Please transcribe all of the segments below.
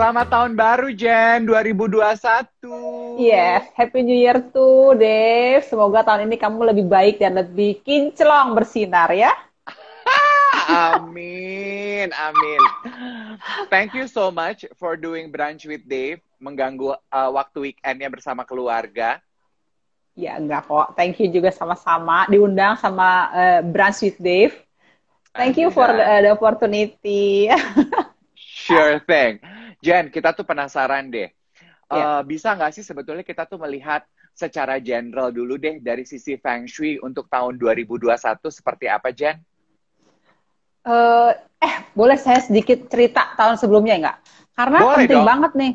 Selamat tahun baru Jen 2021. Yes, iya, Happy New Year tuh Dave. Semoga tahun ini kamu lebih baik dan lebih kinclong bersinar ya. amin, amin. Thank you so much for doing brunch with Dave, mengganggu uh, waktu weekendnya bersama keluarga. Ya enggak kok. Thank you juga sama-sama diundang sama uh, brunch with Dave. Thank you for uh, the opportunity. sure thing. Jen, kita tuh penasaran deh. Yeah. Iya. bisa nggak sih sebetulnya kita tuh melihat secara general dulu deh dari sisi Feng Shui untuk tahun 2021 seperti apa, Jen? Uh, eh, boleh saya sedikit cerita tahun sebelumnya nggak? Karena boleh penting dong. banget nih.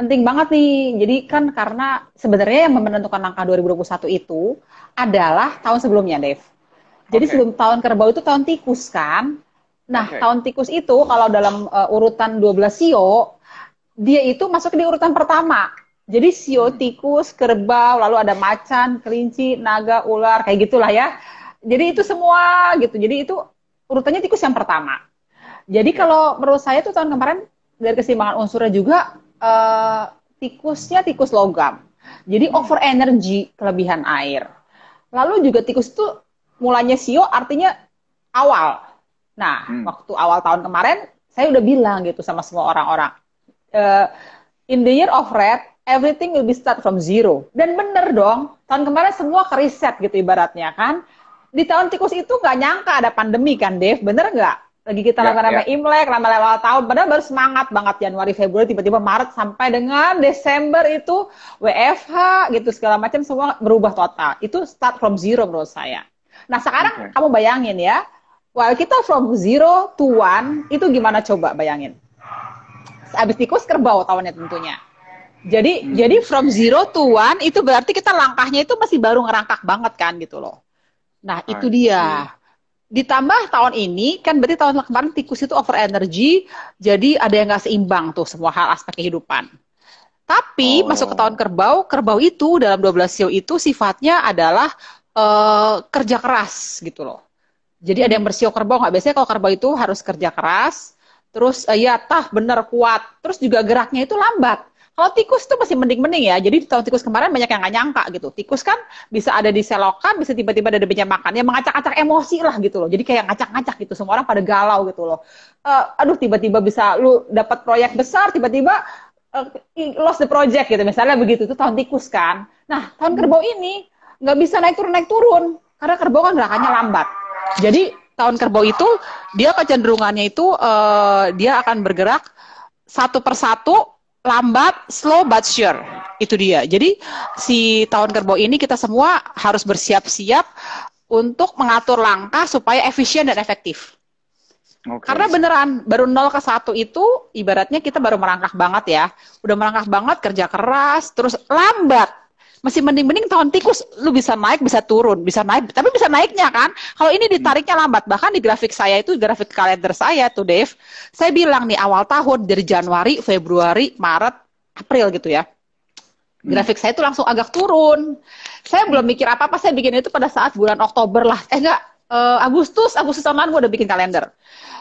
Penting banget nih. Jadi kan karena sebenarnya yang menentukan langkah 2021 itu adalah tahun sebelumnya, Dev. Jadi okay. sebelum tahun kerbau itu tahun tikus kan? Nah, okay. tahun tikus itu kalau dalam uh, urutan 12 sio dia itu masuk di urutan pertama. Jadi sio, hmm. tikus, kerbau, lalu ada macan, kelinci, naga, ular, kayak gitulah ya. Jadi itu semua gitu. Jadi itu urutannya tikus yang pertama. Jadi ya. kalau menurut saya tuh tahun kemarin dari keseimbangan unsurnya juga uh, tikusnya tikus logam. Jadi hmm. over energy kelebihan air. Lalu juga tikus itu mulanya sio artinya awal. Nah, hmm. waktu awal tahun kemarin saya udah bilang gitu sama semua orang-orang uh, in the year of red everything will be start from zero dan bener dong tahun kemarin semua ke gitu ibaratnya kan di tahun tikus itu gak nyangka ada pandemi kan Dev bener nggak lagi kita ya, lama-lama ya. Imlek, lama-lama tahun, padahal baru semangat banget Januari, Februari, tiba-tiba Maret sampai dengan Desember itu WFH gitu segala macam semua berubah total. Itu start from zero menurut saya. Nah sekarang okay. kamu bayangin ya, Well, kita from zero to one itu gimana coba bayangin? Abis tikus kerbau tahunnya tentunya. Jadi hmm. jadi from zero to one itu berarti kita langkahnya itu masih baru ngerangkak banget kan gitu loh. Nah itu ah, dia. Iya. Ditambah tahun ini kan berarti tahun kemarin tikus itu over energy, jadi ada yang nggak seimbang tuh semua hal aspek kehidupan. Tapi oh. masuk ke tahun kerbau, kerbau itu dalam 12 sio itu sifatnya adalah uh, kerja keras gitu loh. Jadi ada yang bersio kerbau nggak biasanya kalau kerbau itu harus kerja keras, Terus uh, ya tah bener kuat. Terus juga geraknya itu lambat. Kalau tikus tuh masih mending-mending ya. Jadi di tahun tikus kemarin banyak yang nggak nyangka gitu. Tikus kan bisa ada di selokan, bisa tiba-tiba ada di makan. Ya mengacak-acak emosi lah gitu loh. Jadi kayak ngacak-ngacak gitu. Semua orang pada galau gitu loh. Uh, aduh tiba-tiba bisa lu dapat proyek besar, tiba-tiba uh, lost the project gitu. Misalnya begitu. tuh tahun tikus kan. Nah tahun kerbau ini nggak bisa naik turun naik turun karena kerbau kan gerakannya lambat. Jadi tahun kerbau itu dia kecenderungannya itu uh, dia akan bergerak satu persatu lambat slow but sure itu dia jadi si tahun kerbau ini kita semua harus bersiap-siap untuk mengatur langkah supaya efisien dan efektif okay. karena beneran baru nol ke satu itu ibaratnya kita baru merangkak banget ya udah merangkak banget kerja keras terus lambat masih mending-mending tahun tikus lu bisa naik, bisa turun, bisa naik, tapi bisa naiknya kan. Kalau ini ditariknya lambat, bahkan di grafik saya itu grafik kalender saya tuh Dave, saya bilang nih awal tahun dari Januari, Februari, Maret, April gitu ya. Hmm. Grafik hmm. saya itu langsung agak turun. Saya belum mikir apa-apa, saya bikin itu pada saat bulan Oktober lah. Eh enggak, eh, Agustus, Agustus tahun lalu udah bikin kalender.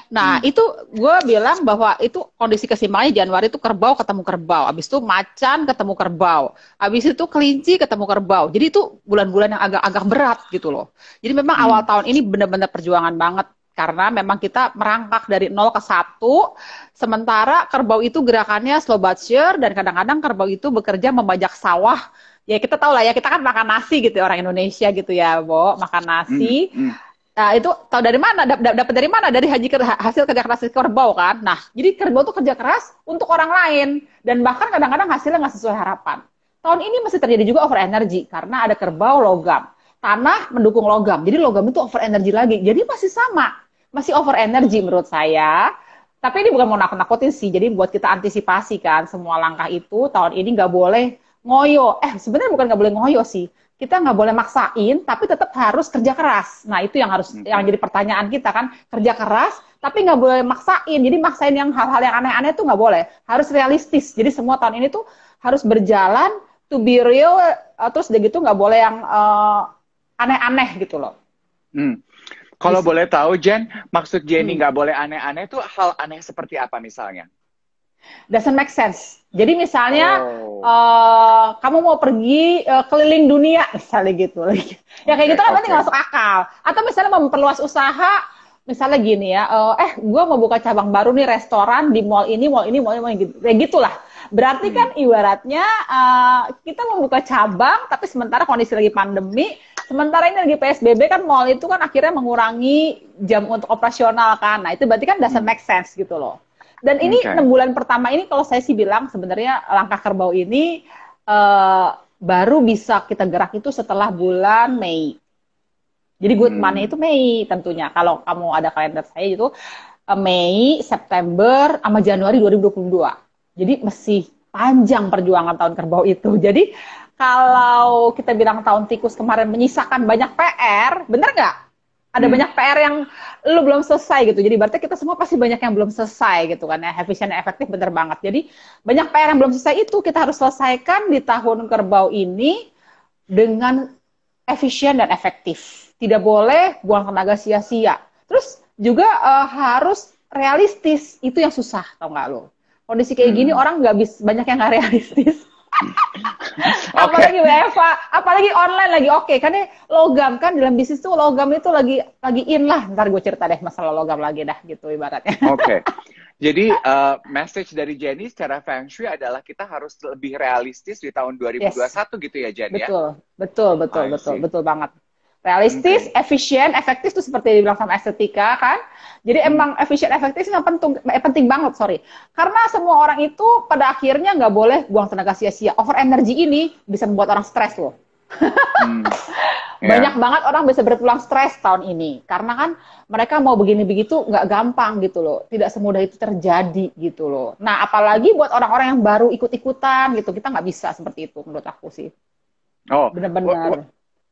Nah, hmm. itu gue bilang bahwa itu kondisi kesimpangannya Januari itu kerbau ketemu kerbau, habis itu macan ketemu kerbau, habis itu kelinci ketemu kerbau. Jadi itu bulan-bulan yang agak-agak berat gitu loh. Jadi memang hmm. awal tahun ini benar-benar perjuangan banget karena memang kita merangkak dari nol ke satu sementara kerbau itu gerakannya slow but sure dan kadang-kadang kerbau itu bekerja membajak sawah ya kita tahu lah ya kita kan makan nasi gitu ya, orang Indonesia gitu ya Bo makan nasi mm Nah, itu tahu dari mana? dap dap Dapat dari mana? Dari haji ker, hasil kerja keras kerbau kan? Nah, jadi kerbau itu kerja keras untuk orang lain dan bahkan kadang-kadang hasilnya nggak sesuai harapan. Tahun ini masih terjadi juga over energy karena ada kerbau logam. Tanah mendukung logam. Jadi logam itu over energy lagi. Jadi masih sama. Masih over energy menurut saya. Tapi ini bukan mau nakut-nakutin sih. Jadi buat kita antisipasi kan semua langkah itu tahun ini nggak boleh ngoyo. Eh, sebenarnya bukan nggak boleh ngoyo sih kita nggak boleh maksain, tapi tetap harus kerja keras. Nah itu yang harus yang jadi pertanyaan kita kan kerja keras, tapi nggak boleh maksain. Jadi maksain yang hal-hal yang aneh-aneh itu nggak boleh. Harus realistis. Jadi semua tahun ini tuh harus berjalan to be real. Eh, terus udah gitu nggak boleh yang aneh aneh-aneh gitu loh. Hmm. Kalau boleh tahu Jen, maksud Jenny hmm. nggak hmm. boleh aneh-aneh tuh hal aneh seperti apa misalnya? Doesn't make sense. Jadi misalnya oh. uh, kamu mau pergi uh, keliling dunia misalnya gitu. ya kayak gitu kan okay. berarti nggak masuk akal. Atau misalnya mau memperluas usaha, misalnya gini ya, uh, eh, eh gue mau buka cabang baru nih restoran di mall ini, mall ini, mall ini, mall ini gitu. Ya gitulah. Berarti hmm. kan ibaratnya uh, kita mau buka cabang, tapi sementara kondisi lagi pandemi, sementara ini lagi PSBB kan mall itu kan akhirnya mengurangi jam untuk operasional kan. Nah itu berarti kan doesn't hmm. make sense gitu loh. Dan ini enam 6 bulan pertama ini kalau saya sih bilang sebenarnya langkah kerbau ini uh, baru bisa kita gerak itu setelah bulan Mei. Jadi good hmm. money itu Mei tentunya. Kalau kamu ada kalender saya itu eh, Mei, September, sama Januari 2022. Jadi masih panjang perjuangan tahun kerbau itu. Jadi kalau kita bilang tahun tikus kemarin menyisakan banyak PR, bener nggak? ada hmm. banyak PR yang lu belum selesai gitu. Jadi berarti kita semua pasti banyak yang belum selesai gitu kan ya. Efisien efektif bener banget. Jadi banyak PR yang belum selesai itu kita harus selesaikan di tahun kerbau ini dengan efisien dan efektif. Tidak boleh buang tenaga sia-sia. Terus juga uh, harus realistis. Itu yang susah tau nggak lo? Kondisi kayak hmm. gini orang nggak bisa banyak yang nggak realistis okay. apalagi WFA, apalagi online lagi oke. Okay. Karena logam kan dalam bisnis tuh logam itu lagi lagi in lah. Ntar gue cerita deh masalah logam lagi dah gitu ibaratnya. Oke. Okay. Jadi uh, message dari Jenny secara Feng Shui adalah kita harus lebih realistis di tahun 2021 yes. gitu ya Jenny betul, ya? Betul, betul, betul, betul, betul banget realistis, okay. efisien, efektif itu seperti dibilang sama estetika kan. Jadi hmm. emang efisien, efektif itu penting, eh, penting banget sorry. Karena semua orang itu pada akhirnya nggak boleh buang tenaga sia-sia. Over energy ini bisa membuat orang stres loh. hmm. yeah. Banyak iya. banget orang bisa berpulang stres tahun ini karena kan mereka mau begini begitu nggak gampang gitu loh, tidak semudah itu terjadi gitu loh. Nah apalagi buat orang-orang yang baru ikut-ikutan gitu kita nggak bisa seperti itu menurut aku sih. Oh, benar-benar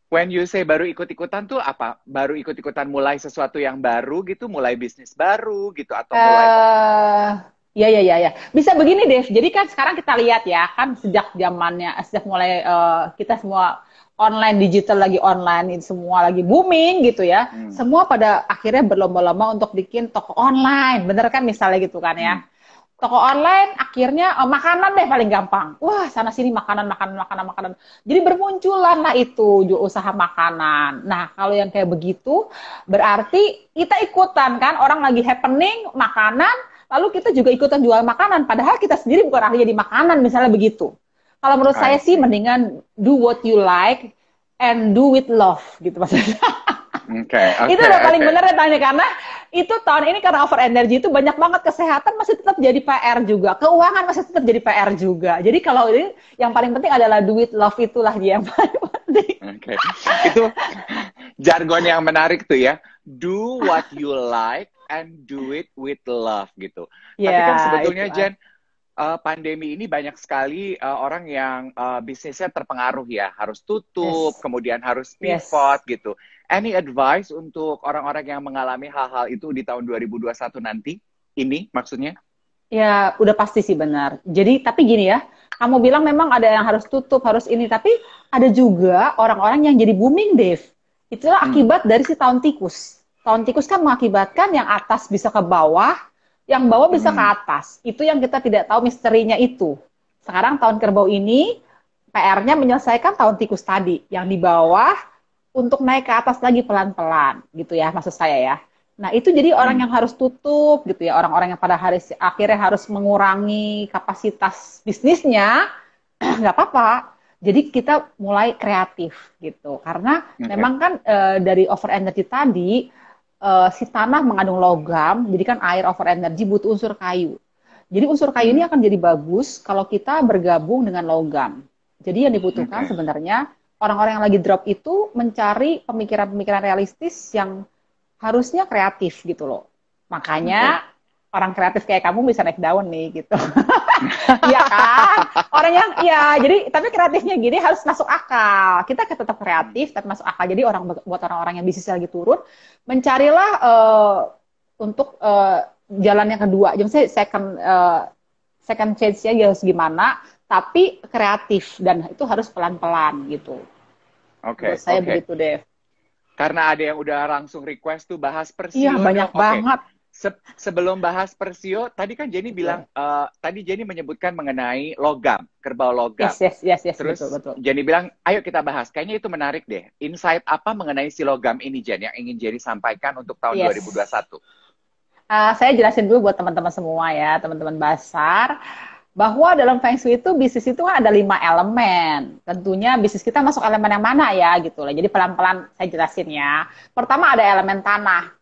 when you say baru ikut-ikutan tuh apa? Baru ikut-ikutan mulai sesuatu yang baru gitu, mulai bisnis baru gitu atau mulai eh, Ya ya ya ya. Bisa begini deh. Jadi kan sekarang kita lihat ya, kan sejak zamannya eh, sejak mulai uh, kita semua online digital lagi online semua lagi booming gitu ya. Hmm. Semua pada akhirnya berlomba-lomba untuk bikin toko online. Bener kan misalnya gitu kan ya. Hmm toko online akhirnya oh, makanan deh paling gampang wah sana sini makanan makanan makanan makanan jadi bermunculan lah itu usaha makanan nah kalau yang kayak begitu berarti kita ikutan kan orang lagi happening makanan lalu kita juga ikutan jual makanan padahal kita sendiri bukan ahli jadi makanan misalnya begitu kalau menurut saya sih mendingan do what you like and do with love gitu maksudnya Okay, okay, itu udah paling okay. bener ya tanya karena itu tahun ini karena over energy itu banyak banget kesehatan masih tetap jadi PR juga, keuangan masih tetap jadi PR juga. Jadi kalau ini yang paling penting adalah duit love itulah dia yang paling penting. okay. itu jargon yang menarik tuh ya. Do what you like and do it with love gitu. Yeah, Tapi ya, kan sebetulnya Jen uh, pandemi ini banyak sekali uh, orang yang uh, bisnisnya terpengaruh ya, harus tutup, yes. kemudian harus pivot yes. gitu. Any advice untuk orang-orang yang mengalami hal-hal itu di tahun 2021 nanti? Ini maksudnya? Ya, udah pasti sih benar. Jadi, tapi gini ya, kamu bilang memang ada yang harus tutup, harus ini, tapi ada juga orang-orang yang jadi booming, Dave. Itulah hmm. akibat dari si tahun tikus. Tahun tikus kan mengakibatkan yang atas bisa ke bawah, yang bawah bisa hmm. ke atas. Itu yang kita tidak tahu misterinya itu. Sekarang tahun kerbau ini, PR-nya menyelesaikan tahun tikus tadi. Yang di bawah, untuk naik ke atas lagi pelan-pelan gitu ya maksud saya ya. Nah itu jadi orang hmm. yang harus tutup gitu ya orang-orang yang pada hari akhirnya harus mengurangi kapasitas bisnisnya nggak apa-apa. Jadi kita mulai kreatif gitu karena okay. memang kan e, dari over energy tadi e, si tanah mengandung logam jadi kan air over energy butuh unsur kayu. Jadi unsur kayu ini hmm. akan jadi bagus kalau kita bergabung dengan logam. Jadi yang dibutuhkan okay. sebenarnya orang-orang yang lagi drop itu mencari pemikiran-pemikiran realistis yang harusnya kreatif gitu loh. Makanya Betul. orang kreatif kayak kamu bisa naik daun nih gitu. Iya kan? Orang yang iya, jadi tapi kreatifnya gini harus masuk akal. Kita tetap kreatif tapi masuk akal. Jadi orang buat orang-orang yang bisnis lagi turun, mencarilah uh, untuk uh, jalan yang kedua. Jadi saya second uh, second chance-nya ya harus gimana? tapi kreatif dan itu harus pelan-pelan gitu. Oke. Okay, saya okay. begitu, deh. Karena ada yang udah langsung request tuh bahas Persio. Iya, banyak okay. banget. Se sebelum bahas Persio, tadi kan Jenny iya. bilang yeah. uh, tadi Jenny menyebutkan mengenai logam, kerbau logam. Yes, yes, yes, yes Terus betul, betul. Jenny bilang, "Ayo kita bahas. Kayaknya itu menarik deh. Insight apa mengenai si logam ini, Jenny, yang ingin Jenny sampaikan untuk tahun yes. 2021?" Uh, eh, saya jelasin dulu buat teman-teman semua ya, teman-teman Basar bahwa dalam Feng Shui itu bisnis itu kan ada lima elemen. Tentunya bisnis kita masuk elemen yang mana ya gitu lah. Jadi pelan-pelan saya jelasin ya. Pertama ada elemen tanah.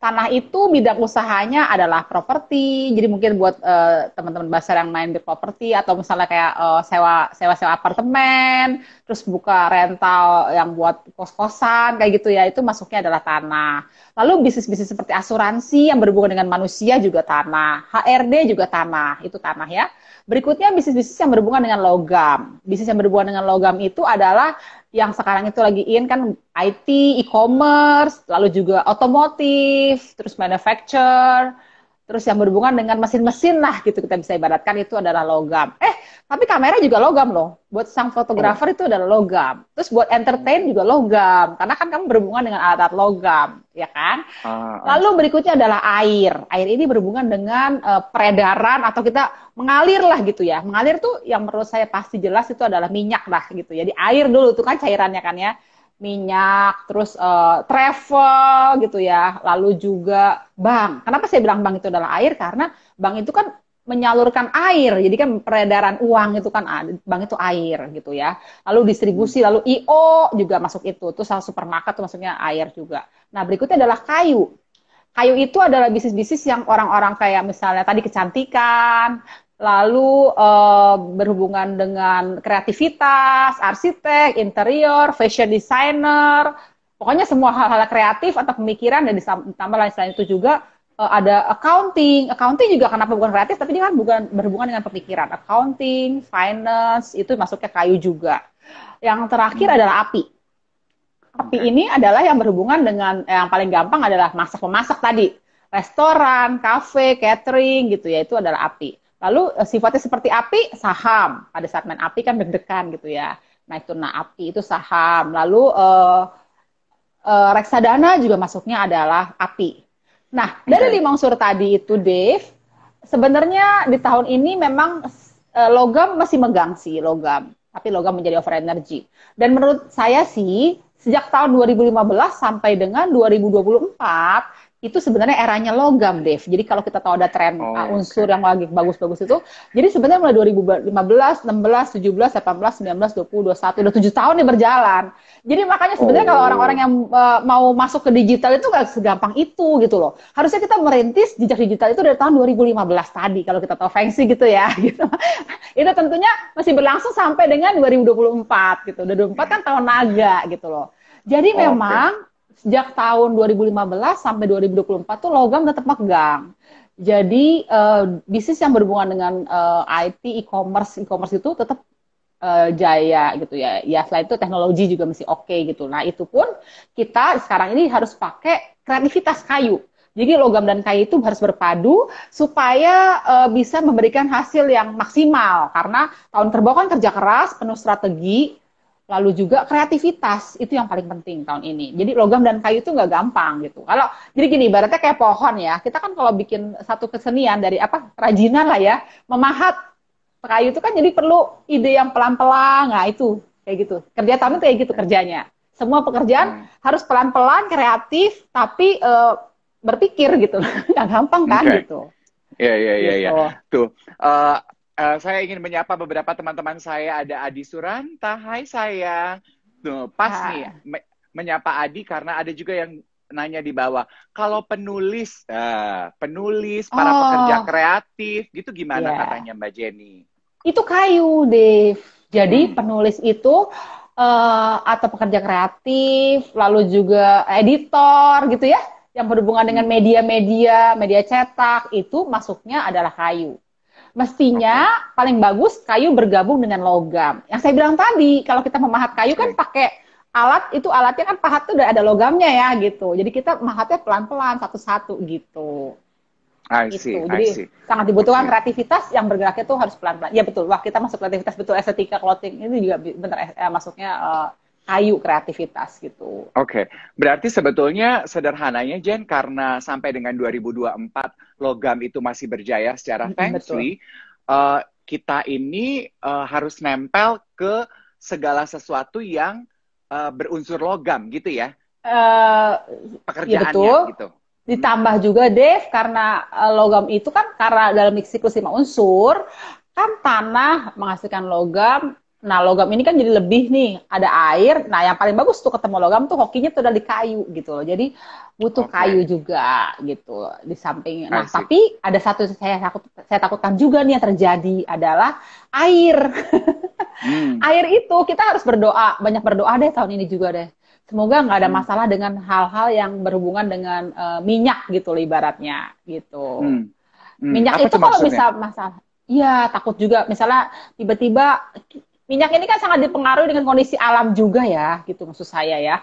Tanah itu bidang usahanya adalah properti. Jadi mungkin buat uh, teman-teman basar yang main di properti atau misalnya kayak uh, sewa sewa sewa apartemen, terus buka rental yang buat kos-kosan kayak gitu ya itu masuknya adalah tanah lalu bisnis-bisnis seperti asuransi yang berhubungan dengan manusia juga tanah HRD juga tanah itu tanah ya berikutnya bisnis-bisnis yang berhubungan dengan logam bisnis yang berhubungan dengan logam itu adalah yang sekarang itu lagi in kan IT e-commerce lalu juga otomotif terus manufacture Terus yang berhubungan dengan mesin-mesin lah gitu kita bisa ibaratkan itu adalah logam. Eh, tapi kamera juga logam loh. Buat sang fotografer oh. itu adalah logam. Terus buat entertain juga logam. Karena kan kamu berhubungan dengan alat-alat logam, ya kan? Ah, ah. Lalu berikutnya adalah air. Air ini berhubungan dengan uh, peredaran atau kita mengalir lah gitu ya. Mengalir tuh yang menurut saya pasti jelas itu adalah minyak lah gitu. ya. Jadi air dulu tuh kan cairannya kan ya minyak, terus uh, travel gitu ya, lalu juga bank. Kenapa saya bilang bank itu adalah air? Karena bank itu kan menyalurkan air, jadi kan peredaran uang itu kan bank itu air gitu ya. Lalu distribusi, hmm. lalu IO juga masuk itu, terus supermarket itu masuknya air juga. Nah berikutnya adalah kayu. Kayu itu adalah bisnis-bisnis yang orang-orang kayak misalnya tadi kecantikan, lalu uh, berhubungan dengan kreativitas, arsitek, interior, fashion designer, pokoknya semua hal-hal kreatif atau pemikiran dan ditambah lain selain itu juga uh, ada accounting, accounting juga kenapa bukan kreatif tapi dia kan bukan berhubungan dengan pemikiran, accounting, finance itu masuknya kayu juga. Yang terakhir hmm. adalah api. Api okay. ini adalah yang berhubungan dengan eh, yang paling gampang adalah masak memasak tadi, restoran, kafe, catering gitu ya itu adalah api. Lalu eh, sifatnya seperti api, saham. Pada saat main api kan deg-degan gitu ya. Naik turun api itu saham. Lalu uh, uh, reksadana juga masuknya adalah api. Nah, dari lima unsur tadi itu, Dave, sebenarnya di tahun ini memang uh, logam masih megang sih, logam. Tapi logam menjadi over energy. Dan menurut saya sih, sejak tahun 2015 sampai dengan 2024, itu sebenarnya eranya logam, Dev. Jadi kalau kita tahu ada tren oh, ah, okay. unsur yang lagi bagus-bagus itu, jadi sebenarnya mulai 2015, 16, 17, 18, 19, 20, 21, udah 7 tahun nih berjalan. Jadi makanya sebenarnya oh. kalau orang-orang yang uh, mau masuk ke digital itu nggak segampang itu gitu loh. Harusnya kita merintis jejak digital itu dari tahun 2015 tadi kalau kita tahu Fengsi gitu ya. Gitu. itu tentunya masih berlangsung sampai dengan 2024 gitu. 2024 kan tahun naga gitu loh. Jadi oh, memang okay sejak tahun 2015 sampai 2024 tuh logam tetap megang. Jadi uh, bisnis yang berhubungan dengan uh, eh, IT, e-commerce, e-commerce itu tetap uh, jaya gitu ya. Ya selain itu teknologi juga masih oke okay, gitu. Nah itu pun kita sekarang ini harus pakai kreativitas kayu. Jadi logam dan kayu itu harus berpadu supaya uh, bisa memberikan hasil yang maksimal karena tahun kerbau kan kerja keras, penuh strategi, lalu juga kreativitas itu yang paling penting tahun ini. Jadi logam dan kayu itu nggak gampang gitu. Kalau jadi gini, ibaratnya kayak pohon ya. Kita kan kalau bikin satu kesenian dari apa kerajinan lah ya, memahat kayu itu kan jadi perlu ide yang pelan-pelan. Nah itu kayak gitu. Kerja tahun itu kayak gitu kerjanya. Semua pekerjaan hmm. harus pelan-pelan, kreatif, tapi e, berpikir gitu. nggak gampang kan okay. gitu. Iya iya iya. iya. Gitu. Tuh. Uh, Eh, saya ingin menyapa beberapa teman-teman saya. Ada Adi Suranta, hai sayang. Tuh, pas ha. nih ya, me menyapa Adi karena ada juga yang nanya di bawah. Kalau penulis, uh, penulis, para oh. pekerja kreatif, gitu gimana yeah. katanya Mbak Jenny? Itu kayu, Dev. Jadi hmm. penulis itu uh, atau pekerja kreatif, lalu juga editor gitu ya, yang berhubungan dengan hmm. media-media, media cetak, itu masuknya adalah kayu mestinya paling bagus kayu bergabung dengan logam. Yang saya bilang tadi, kalau kita memahat kayu kan pakai alat itu alatnya kan pahat tuh udah ada logamnya ya gitu. Jadi kita mahatnya pelan-pelan satu-satu gitu. I gitu. see, gitu. Jadi I see. sangat dibutuhkan kreativitas yang bergeraknya itu harus pelan-pelan. Ya betul. Wah kita masuk kreativitas betul estetika clothing ini juga bentar eh, masuknya uh, eh, kayu kreativitas gitu. Oke, okay. berarti sebetulnya sederhananya Jen karena sampai dengan 2024 logam itu masih berjaya secara feng shui, uh, kita ini uh, harus nempel ke segala sesuatu yang uh, berunsur logam gitu ya. Uh, pekerjaannya ya betul. gitu. Ditambah juga Dev karena logam itu kan karena dalam siklus lima unsur kan tanah menghasilkan logam, Nah, logam ini kan jadi lebih nih, ada air. Nah, yang paling bagus tuh ketemu logam tuh hokinya tuh udah di kayu gitu loh. Jadi butuh okay. kayu juga gitu di samping. Nah, Asik. tapi ada satu saya takut saya takutkan juga nih yang terjadi adalah air. hmm. air itu kita harus berdoa, banyak berdoa deh tahun ini juga deh. Semoga nggak ada hmm. masalah dengan hal-hal yang berhubungan dengan uh, minyak gitu loh ibaratnya gitu. Hmm. Hmm. Minyak Apa itu kalau bisa masalah Iya, takut juga. Misalnya tiba-tiba minyak ini kan sangat dipengaruhi dengan kondisi alam juga ya, gitu maksud saya ya.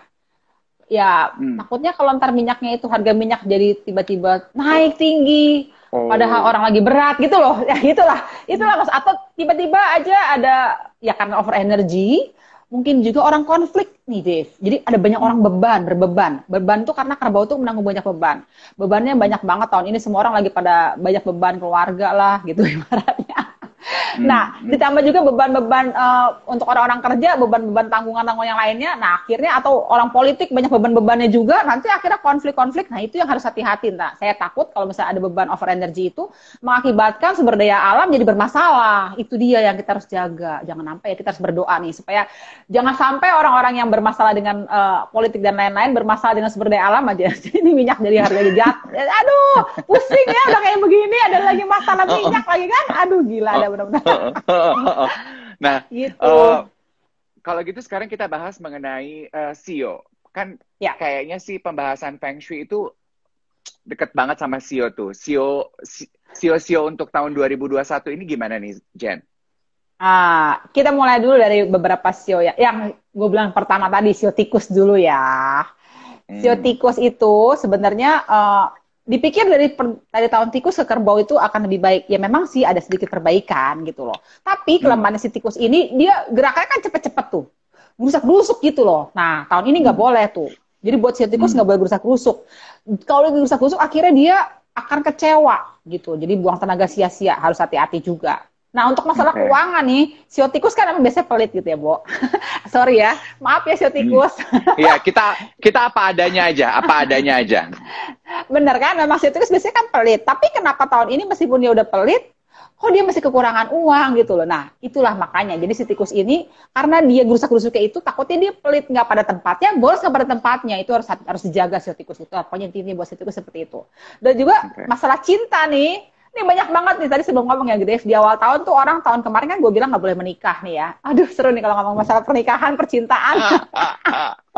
Ya, hmm. takutnya kalau ntar minyaknya itu harga minyak jadi tiba-tiba naik tinggi, oh. padahal orang lagi berat gitu loh. Ya itulah, itulah mas. Atau tiba-tiba aja ada ya karena over energy, mungkin juga orang konflik nih Dave. Jadi ada banyak orang beban, berbeban. Beban tuh karena kerbau tuh menanggung banyak beban. Bebannya banyak banget tahun ini semua orang lagi pada banyak beban keluarga lah gitu ibaratnya. Hmm, nah, hmm. ditambah juga beban-beban uh, untuk orang-orang kerja, beban-beban tanggungan-tanggungan yang lainnya. Nah, akhirnya atau orang politik banyak beban-bebannya juga, nanti akhirnya konflik-konflik. Nah, itu yang harus hati-hati. Nah, saya takut kalau misalnya ada beban over energy itu mengakibatkan sumber daya alam jadi bermasalah. Itu dia yang kita harus jaga. Jangan sampai ya kita harus berdoa nih supaya jangan sampai orang-orang yang bermasalah dengan uh, politik dan lain-lain bermasalah dengan sumber daya alam aja. ini minyak dari harga jatuh. Aduh, pusing ya udah kayak begini ada lagi masalah oh, oh. minyak lagi kan. Aduh, gila ada oh, benar-benar. nah, gitu. Uh, kalau gitu sekarang kita bahas mengenai uh, Kan ya. kayaknya sih pembahasan feng shui itu deket banget sama SEO tuh. SEO SEO SEO untuk tahun 2021 ini gimana nih, Jen? Uh, kita mulai dulu dari beberapa SEO ya. Yang gue bilang pertama tadi SEO tikus dulu ya. Hmm. tikus itu sebenarnya uh, dipikir dari per, dari tahun tikus ke kerbau itu akan lebih baik ya memang sih ada sedikit perbaikan gitu loh tapi hmm. kelemahan hmm. si tikus ini dia gerakannya kan cepet-cepet tuh rusak rusuk gitu loh nah tahun ini nggak hmm. boleh tuh jadi buat si tikus hmm. nggak hmm. boleh rusak rusuk kalau rusak rusuk akhirnya dia akan kecewa gitu jadi buang tenaga sia-sia harus hati-hati juga Nah, untuk masalah okay. keuangan nih, siotikus kan emang biasanya pelit gitu ya, Bo. Sorry ya. Maaf ya siotikus hmm. Iya, hmm. kita kita apa adanya aja, apa adanya aja. Bener kan? Memang siotikus biasanya kan pelit. Tapi kenapa tahun ini meskipun dia udah pelit, kok dia masih kekurangan uang gitu loh. Nah, itulah makanya. Jadi siotikus ini karena dia gerusak kayak itu takutnya dia pelit nggak pada tempatnya, bolos nggak pada tempatnya. Itu harus harus dijaga si tikus itu. Pokoknya intinya buat si seperti itu. Dan juga okay. masalah cinta nih ini banyak banget nih tadi sebelum ngomong ya Dave gitu ya. di awal tahun tuh orang tahun kemarin kan gue bilang nggak boleh menikah nih ya. Aduh seru nih kalau ngomong masalah pernikahan, percintaan.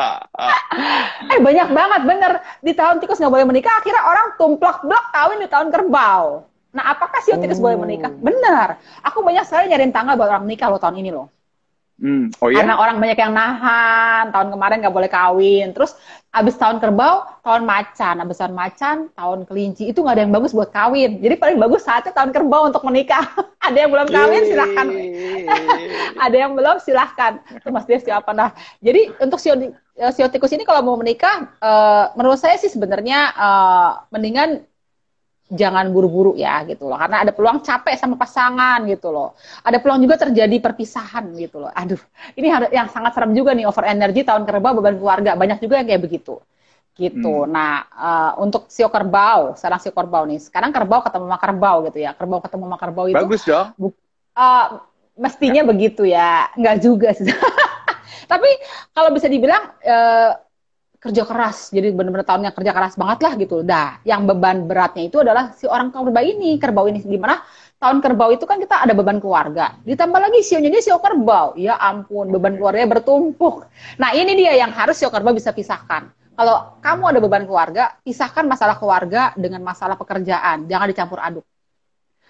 eh banyak banget bener di tahun tikus nggak boleh menikah akhirnya orang tumplok blok kawin di tahun kerbau. Nah apakah sih tikus hmm. boleh menikah? Oh. Bener. Aku banyak sekali nyariin tanggal buat orang nikah lo tahun ini loh. Hmm. Oh, iya? Karena orang banyak yang nahan, tahun kemarin nggak boleh kawin. Terus abis tahun kerbau, tahun macan. Abis tahun macan, tahun kelinci. Itu nggak ada yang bagus buat kawin. Jadi paling bagus saatnya tahun kerbau untuk menikah. ada yang belum kawin, silahkan. ada yang belum, silahkan. Itu Mas Dev siapa? Nah, jadi untuk siotikus eh, ini kalau mau menikah, uh, menurut saya sih sebenarnya uh, mendingan jangan buru-buru ya gitu loh karena ada peluang capek sama pasangan gitu loh ada peluang juga terjadi perpisahan gitu loh aduh ini yang sangat serem juga nih over energy tahun kerbau beban keluarga banyak juga yang kayak begitu gitu. Hmm. Nah, uh, untuk sio kerbau, sekarang sio kerbau nih. Sekarang kerbau ketemu sama kerbau gitu ya. Kerbau ketemu sama kerbau itu bagus dong. Bu, uh, mestinya ya. begitu ya. nggak juga sih. Tapi kalau bisa dibilang uh, kerja keras jadi benar-benar tahunnya kerja keras banget lah gitu dah yang beban beratnya itu adalah si orang kerbau ini kerbau ini gimana tahun kerbau itu kan kita ada beban keluarga ditambah lagi sionya dia sio kerbau ya ampun beban keluarganya bertumpuk nah ini dia yang harus sio kerbau bisa pisahkan kalau kamu ada beban keluarga pisahkan masalah keluarga dengan masalah pekerjaan jangan dicampur aduk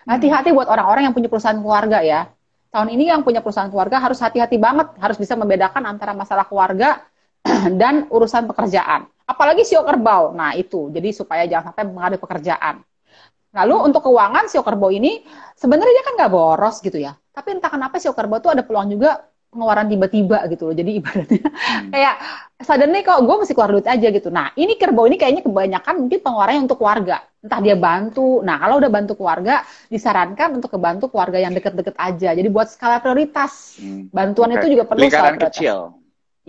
hati-hati buat orang-orang yang punya perusahaan keluarga ya tahun ini yang punya perusahaan keluarga harus hati-hati banget harus bisa membedakan antara masalah keluarga dan urusan pekerjaan. Apalagi sio kerbau. Nah, itu. Jadi supaya jangan sampai mengaruhi pekerjaan. Lalu untuk keuangan sio kerbau ini sebenarnya dia kan nggak boros gitu ya. Tapi entah kenapa sio kerbau tuh ada peluang juga pengeluaran tiba-tiba gitu loh. Jadi ibaratnya hmm. kayak suddenly kok gue mesti keluar duit aja gitu. Nah ini kerbau ini kayaknya kebanyakan mungkin pengeluarannya untuk keluarga. Entah dia bantu. Nah kalau udah bantu keluarga disarankan untuk kebantu keluarga yang deket-deket aja. Jadi buat skala prioritas. Hmm. Bantuan hmm. itu juga perlu Lingkaran skala prioritas. kecil.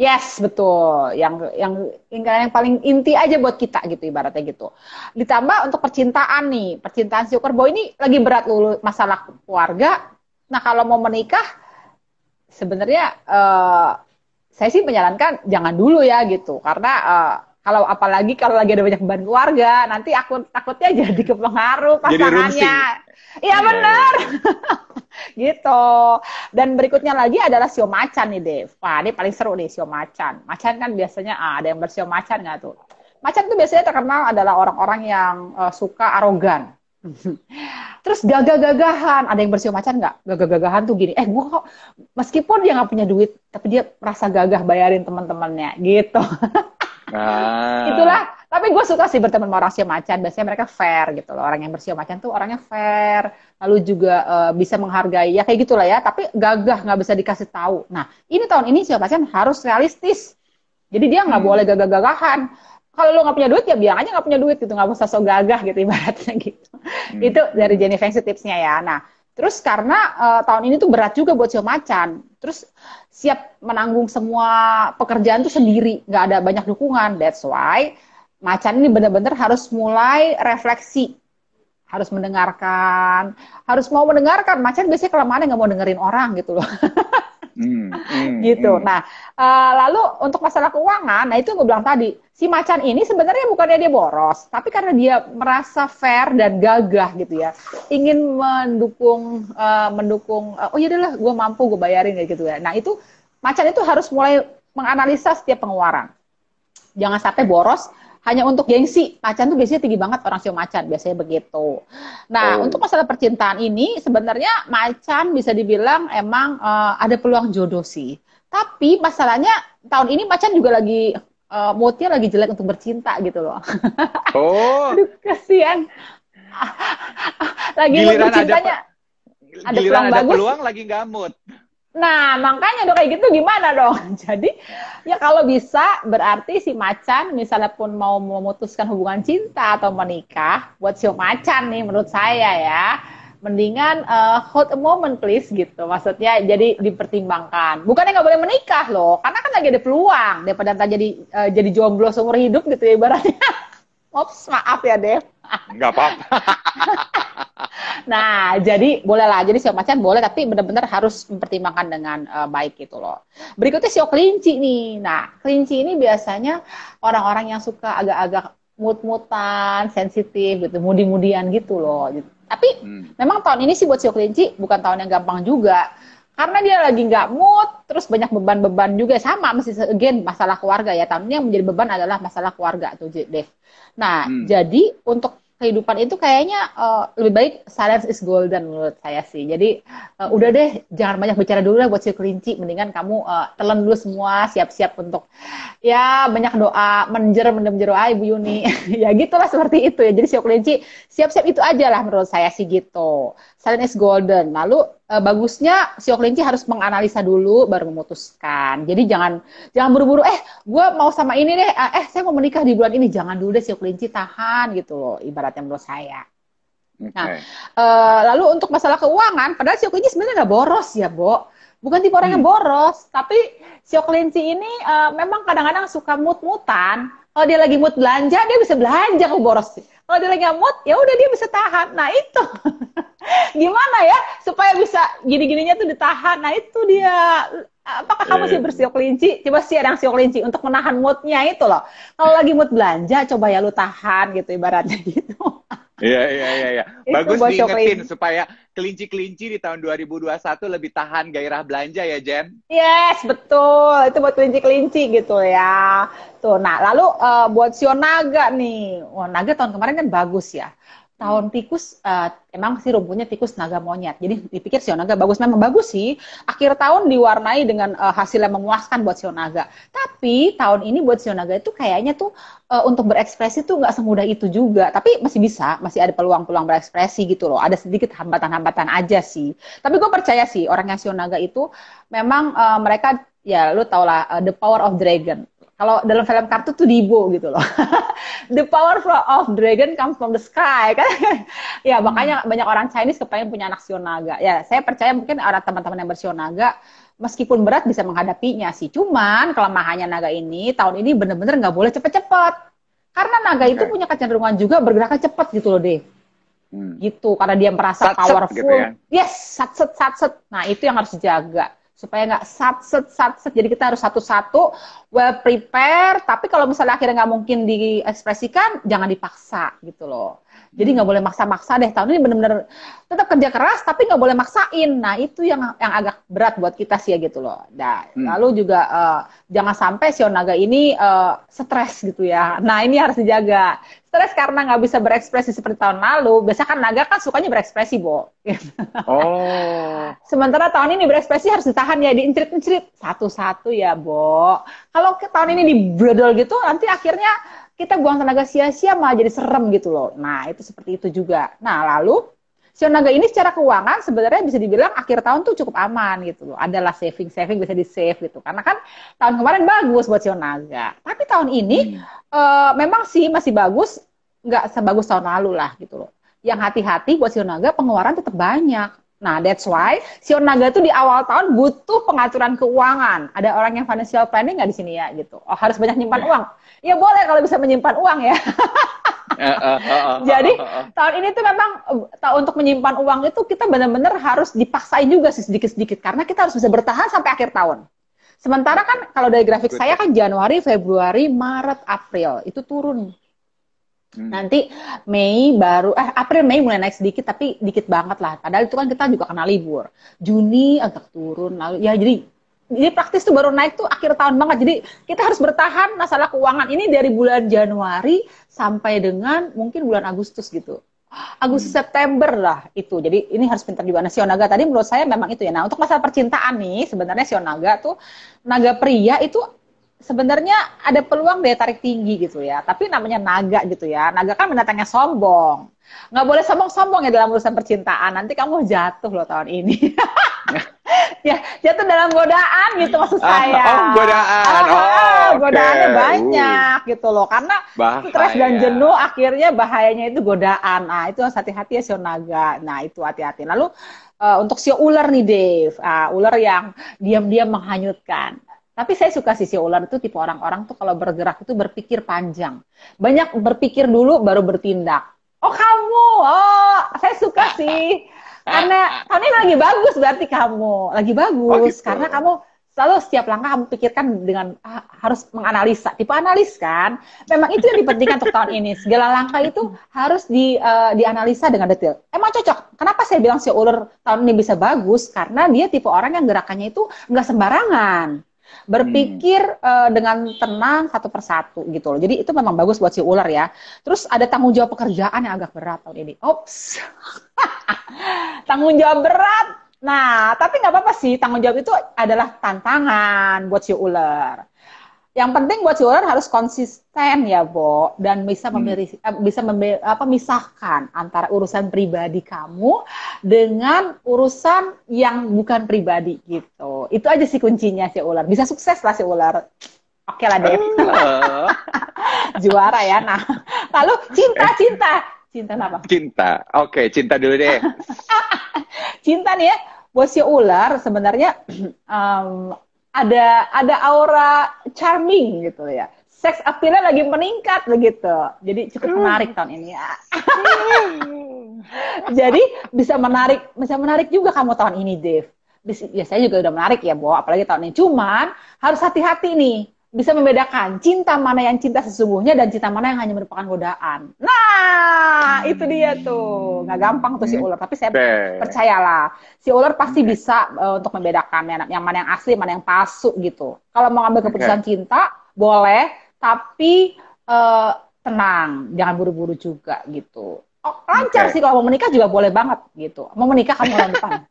Yes, betul. Yang yang yang, yang paling inti aja buat kita gitu ibaratnya gitu. Ditambah untuk percintaan nih, percintaan si Ukerbo ini lagi berat lulu masalah keluarga. Nah, kalau mau menikah sebenarnya uh, saya sih menyarankan jangan dulu ya gitu karena uh, kalau apalagi kalau lagi ada banyak beban keluarga nanti aku takutnya jadi kepengaruh pasangannya iya, iya benar iya. gitu dan berikutnya lagi adalah sio macan nih Dev wah ini paling seru nih sio macan macan kan biasanya ah, ada yang bersio macan nggak tuh macan tuh biasanya terkenal adalah orang-orang yang uh, suka arogan Terus gagah-gagahan, ada yang bersio macan nggak? Gagah-gagahan tuh gini, eh gue kok meskipun dia nggak punya duit, tapi dia merasa gagah bayarin teman-temannya, gitu. Nah. Itulah. Tapi gue suka sih berteman sama orang macan. Biasanya mereka fair gitu loh. Orang yang bersio macan tuh orangnya fair. Lalu juga uh, bisa menghargai. Ya kayak gitulah ya. Tapi gagah nggak bisa dikasih tahu. Nah ini tahun ini sio macan harus realistis. Jadi dia nggak hmm. boleh gagah-gagahan. Kalau lo nggak punya duit ya biar aja nggak punya duit gitu. Nggak usah sok gagah gitu ibaratnya gitu. Hmm. Itu dari Jenny Fancy tipsnya ya. Nah Terus karena uh, tahun ini tuh berat juga buat sio macan. Terus siap menanggung semua pekerjaan tuh sendiri, nggak ada banyak dukungan. That's why macan ini benar-benar harus mulai refleksi, harus mendengarkan, harus mau mendengarkan. Macan biasanya kelemahannya nggak mau dengerin orang gitu loh. Hmm, gitu. Hmm. hmm. Nah, uh, lalu untuk masalah keuangan, nah itu gue bilang tadi, si macan ini sebenarnya bukannya dia boros, tapi karena dia merasa fair dan gagah gitu ya, ingin mendukung, uh, mendukung, uh, oh ya lah, gue mampu, gue bayarin ya gitu ya. Nah itu macan itu harus mulai menganalisa setiap pengeluaran, jangan sampai boros hanya untuk gengsi. Macan tuh biasanya tinggi banget orang sio macan, biasanya begitu. Nah, oh. untuk masalah percintaan ini sebenarnya macan bisa dibilang emang uh, ada peluang jodoh sih. Tapi masalahnya tahun ini macan juga lagi uh, moodnya lagi jelek untuk bercinta gitu loh. Oh. Aduh, kasihan. lagi Giliran ada, ada, giliran peluang ada peluang lagi nggak mood. Nah, makanya dong kayak gitu gimana dong? Jadi, ya kalau bisa berarti si macan misalnya pun mau memutuskan hubungan cinta atau menikah, buat si macan nih menurut saya ya, mendingan uh, hold a moment please gitu. Maksudnya jadi dipertimbangkan. Bukannya nggak boleh menikah loh, karena kan lagi ada peluang daripada jadi uh, jadi jomblo seumur hidup gitu ya ibaratnya. Ops, maaf ya Dev. Nggak apa-apa. nah, jadi bolehlah. Jadi siok macan boleh, tapi benar-benar harus mempertimbangkan dengan uh, baik gitu loh. Berikutnya siok kelinci nih. Nah, kelinci ini biasanya orang-orang yang suka agak-agak mut-mutan, sensitif gitu, mudi-mudian gitu loh. Tapi hmm. memang tahun ini sih buat siok kelinci bukan tahun yang gampang juga karena dia lagi nggak mood, terus banyak beban-beban juga sama masih again masalah keluarga ya. Tahun ini yang menjadi beban adalah masalah keluarga tuh Dev. Nah, hmm. jadi untuk kehidupan itu kayaknya uh, lebih baik silence is golden menurut saya sih. Jadi uh, udah deh jangan banyak bicara dulu lah buat si kelinci. Mendingan kamu uh, telan dulu semua siap-siap untuk ya banyak doa, menjer mendem ay Ibu Yuni. ya gitulah seperti itu ya. Jadi si kelinci siap-siap itu aja lah menurut saya sih gitu. Silent is golden. Lalu eh, bagusnya si Oklinci harus menganalisa dulu baru memutuskan. Jadi jangan jangan buru-buru eh gue mau sama ini deh eh saya mau menikah di bulan ini jangan dulu deh si Oklinci tahan gitu loh ibaratnya menurut saya. Okay. Nah, eh, lalu untuk masalah keuangan, padahal si Oklinci sebenarnya nggak boros ya, Bo. Bukan tipe orang hmm. yang boros, tapi si Oklinci ini eh, memang kadang-kadang suka mut-mutan. Kalau dia lagi mut belanja, dia bisa belanja ke boros kalau dia lagi mood ya udah dia bisa tahan nah itu gimana ya supaya bisa gini-gininya tuh ditahan nah itu dia apakah kamu sih iya. bersiok kelinci coba yang siok kelinci untuk menahan moodnya itu loh kalau lagi mood belanja coba ya lu tahan gitu ibaratnya gitu Iya iya iya iya. Bagus diingetin supaya kelinci-kelinci di tahun 2021 lebih tahan gairah belanja ya, Jen. Yes, betul. Itu buat kelinci-kelinci gitu ya. Tuh, nah lalu uh, buat sionaga nih. Oh, Naga tahun kemarin kan bagus ya tahun tikus uh, emang sih rumputnya tikus naga monyet. Jadi dipikir naga bagus memang bagus sih. Akhir tahun diwarnai dengan uh, eh, hasil yang memuaskan buat si naga. Tapi tahun ini buat si naga itu kayaknya tuh uh, untuk berekspresi tuh nggak semudah itu juga. Tapi masih bisa, masih ada peluang-peluang berekspresi gitu loh. Ada sedikit hambatan-hambatan aja sih. Tapi gue percaya sih orang yang naga itu memang uh, mereka ya lu tau lah uh, the power of dragon kalau dalam film kartu tuh Dibo gitu loh. the power of dragon comes from the sky kan. ya hmm. makanya banyak orang Chinese kepengen punya anak sionaga. Ya saya percaya mungkin ada teman-teman yang bersionaga meskipun berat bisa menghadapinya sih. Cuman kelemahannya naga ini tahun ini bener-bener nggak boleh cepet-cepet. Karena naga okay. itu punya kecenderungan juga bergeraknya cepat gitu loh deh. Hmm. Gitu karena dia merasa powerful. Gitu ya? Yes, sat, set. Nah itu yang harus dijaga supaya nggak satset satset jadi kita harus satu-satu well prepare tapi kalau misalnya akhirnya nggak mungkin diekspresikan jangan dipaksa gitu loh jadi nggak boleh maksa-maksa deh. Tahun ini benar-benar tetap kerja keras tapi nggak boleh maksain. Nah itu yang yang agak berat buat kita sih ya gitu loh. Nah hmm. lalu juga uh, jangan sampai si onaga ini uh, stres gitu ya. Nah ini harus dijaga. Stres karena nggak bisa berekspresi seperti tahun lalu. Biasa kan naga kan sukanya berekspresi, Bo. Oh. Sementara tahun ini berekspresi harus ditahan ya, diincrit-incrit. Satu-satu ya, Bo. Kalau tahun ini dibredol gitu, nanti akhirnya kita buang tenaga sia-sia malah jadi serem gitu loh. Nah, itu seperti itu juga. Nah, lalu Sionaga ini secara keuangan sebenarnya bisa dibilang akhir tahun tuh cukup aman gitu loh. Adalah saving-saving bisa di-save gitu. Karena kan tahun kemarin bagus buat Sionaga. Tapi tahun ini hmm. uh, memang sih masih bagus, nggak sebagus tahun lalu lah gitu loh. Yang hati-hati buat Sionaga pengeluaran tetap banyak. Nah, that's why si onaga tuh di awal tahun butuh pengaturan keuangan. Ada orang yang financial planning nggak di sini ya gitu. Oh, harus banyak nyimpan iya. uang. Ya boleh kalau bisa menyimpan uang ya. Eh, eh, eh, Jadi tahun ini tuh memang untuk menyimpan uang itu kita benar-benar harus dipaksain juga sih sedikit-sedikit karena kita harus bisa bertahan sampai akhir tahun. Sementara kan kalau dari grafik saya kan Januari, Februari, Maret, April itu turun Hmm. Nanti Mei baru eh April Mei mulai naik sedikit tapi dikit banget lah. Padahal itu kan kita juga kena libur. Juni agak turun lalu ya jadi ini praktis tuh baru naik tuh akhir tahun banget. Jadi kita harus bertahan masalah keuangan ini dari bulan Januari sampai dengan mungkin bulan Agustus gitu. Agustus hmm. September lah itu. Jadi ini harus pintar juga. Nah, Sionaga tadi menurut saya memang itu ya. Nah, untuk masalah percintaan nih sebenarnya Sionaga tuh naga pria itu sebenarnya ada peluang daya tarik tinggi gitu ya. Tapi namanya naga gitu ya. Naga kan mendatangnya sombong. Nggak boleh sombong-sombong ya dalam urusan percintaan. Nanti kamu jatuh loh tahun ini. ya jatuh dalam godaan gitu maksud ah, saya. Oh, godaan. Oh, oh godaannya banyak uh. gitu loh. Karena Bahaya. stres dan jenuh akhirnya bahayanya itu godaan. Nah, itu harus hati-hati ya si naga. Nah, itu hati-hati. Lalu uh, untuk si ular nih Dave, uh, ular yang diam-diam menghanyutkan. Tapi saya suka sisi ular itu tipe orang-orang tuh kalau bergerak itu berpikir panjang. Banyak berpikir dulu baru bertindak. Oh kamu, oh saya suka sih. Karena kamu lagi bagus berarti kamu. Lagi bagus oh, gitu. karena kamu selalu setiap langkah kamu pikirkan dengan ah, harus menganalisa. Tipe analis kan. Memang itu yang dipentingkan untuk tahun ini. Segala langkah itu harus di uh, dianalisa dengan detail. Emang cocok. Kenapa saya bilang si ular tahun ini bisa bagus? Karena dia tipe orang yang gerakannya itu nggak sembarangan berpikir hmm. uh, dengan tenang satu persatu gitu loh. Jadi itu memang bagus buat si ular ya. Terus ada tanggung jawab pekerjaan yang agak berat tahun ini. Ops, tanggung jawab berat. Nah, tapi nggak apa-apa sih. Tanggung jawab itu adalah tantangan buat si ular yang penting buat ular harus konsisten ya, Bo, dan bisa memilih hmm. Eh, bisa memilih, apa misahkan antara urusan pribadi kamu dengan urusan yang bukan pribadi gitu. Itu aja sih kuncinya si ular. Bisa sukses lah si ular. Oke lah, Dev. Eh. Juara ya. Nah, lalu cinta-cinta. Eh. Cinta apa? Cinta. Oke, okay, cinta dulu deh. cinta nih ya. Buat si ular sebenarnya um, ada ada aura charming gitu ya. Sex appeal lagi meningkat begitu. Jadi cukup hmm. menarik tahun ini ya. Jadi bisa menarik, bisa menarik juga kamu tahun ini, Dave. Biasanya juga udah menarik ya, bu. apalagi tahun ini. Cuman harus hati-hati nih bisa membedakan cinta mana yang cinta sesungguhnya dan cinta mana yang hanya merupakan godaan. Nah, hmm. itu dia tuh. Nggak gampang tuh si hmm. ular, tapi saya Be. percayalah. Si ular pasti okay. Hmm. bisa uh, untuk membedakan yang, yang mana yang asli, mana yang palsu gitu. Kalau mau ambil keputusan okay. cinta, boleh, tapi uh, tenang, jangan buru-buru juga gitu. Oh, lancar okay. sih kalau mau menikah juga boleh banget gitu. Mau menikah kamu bulan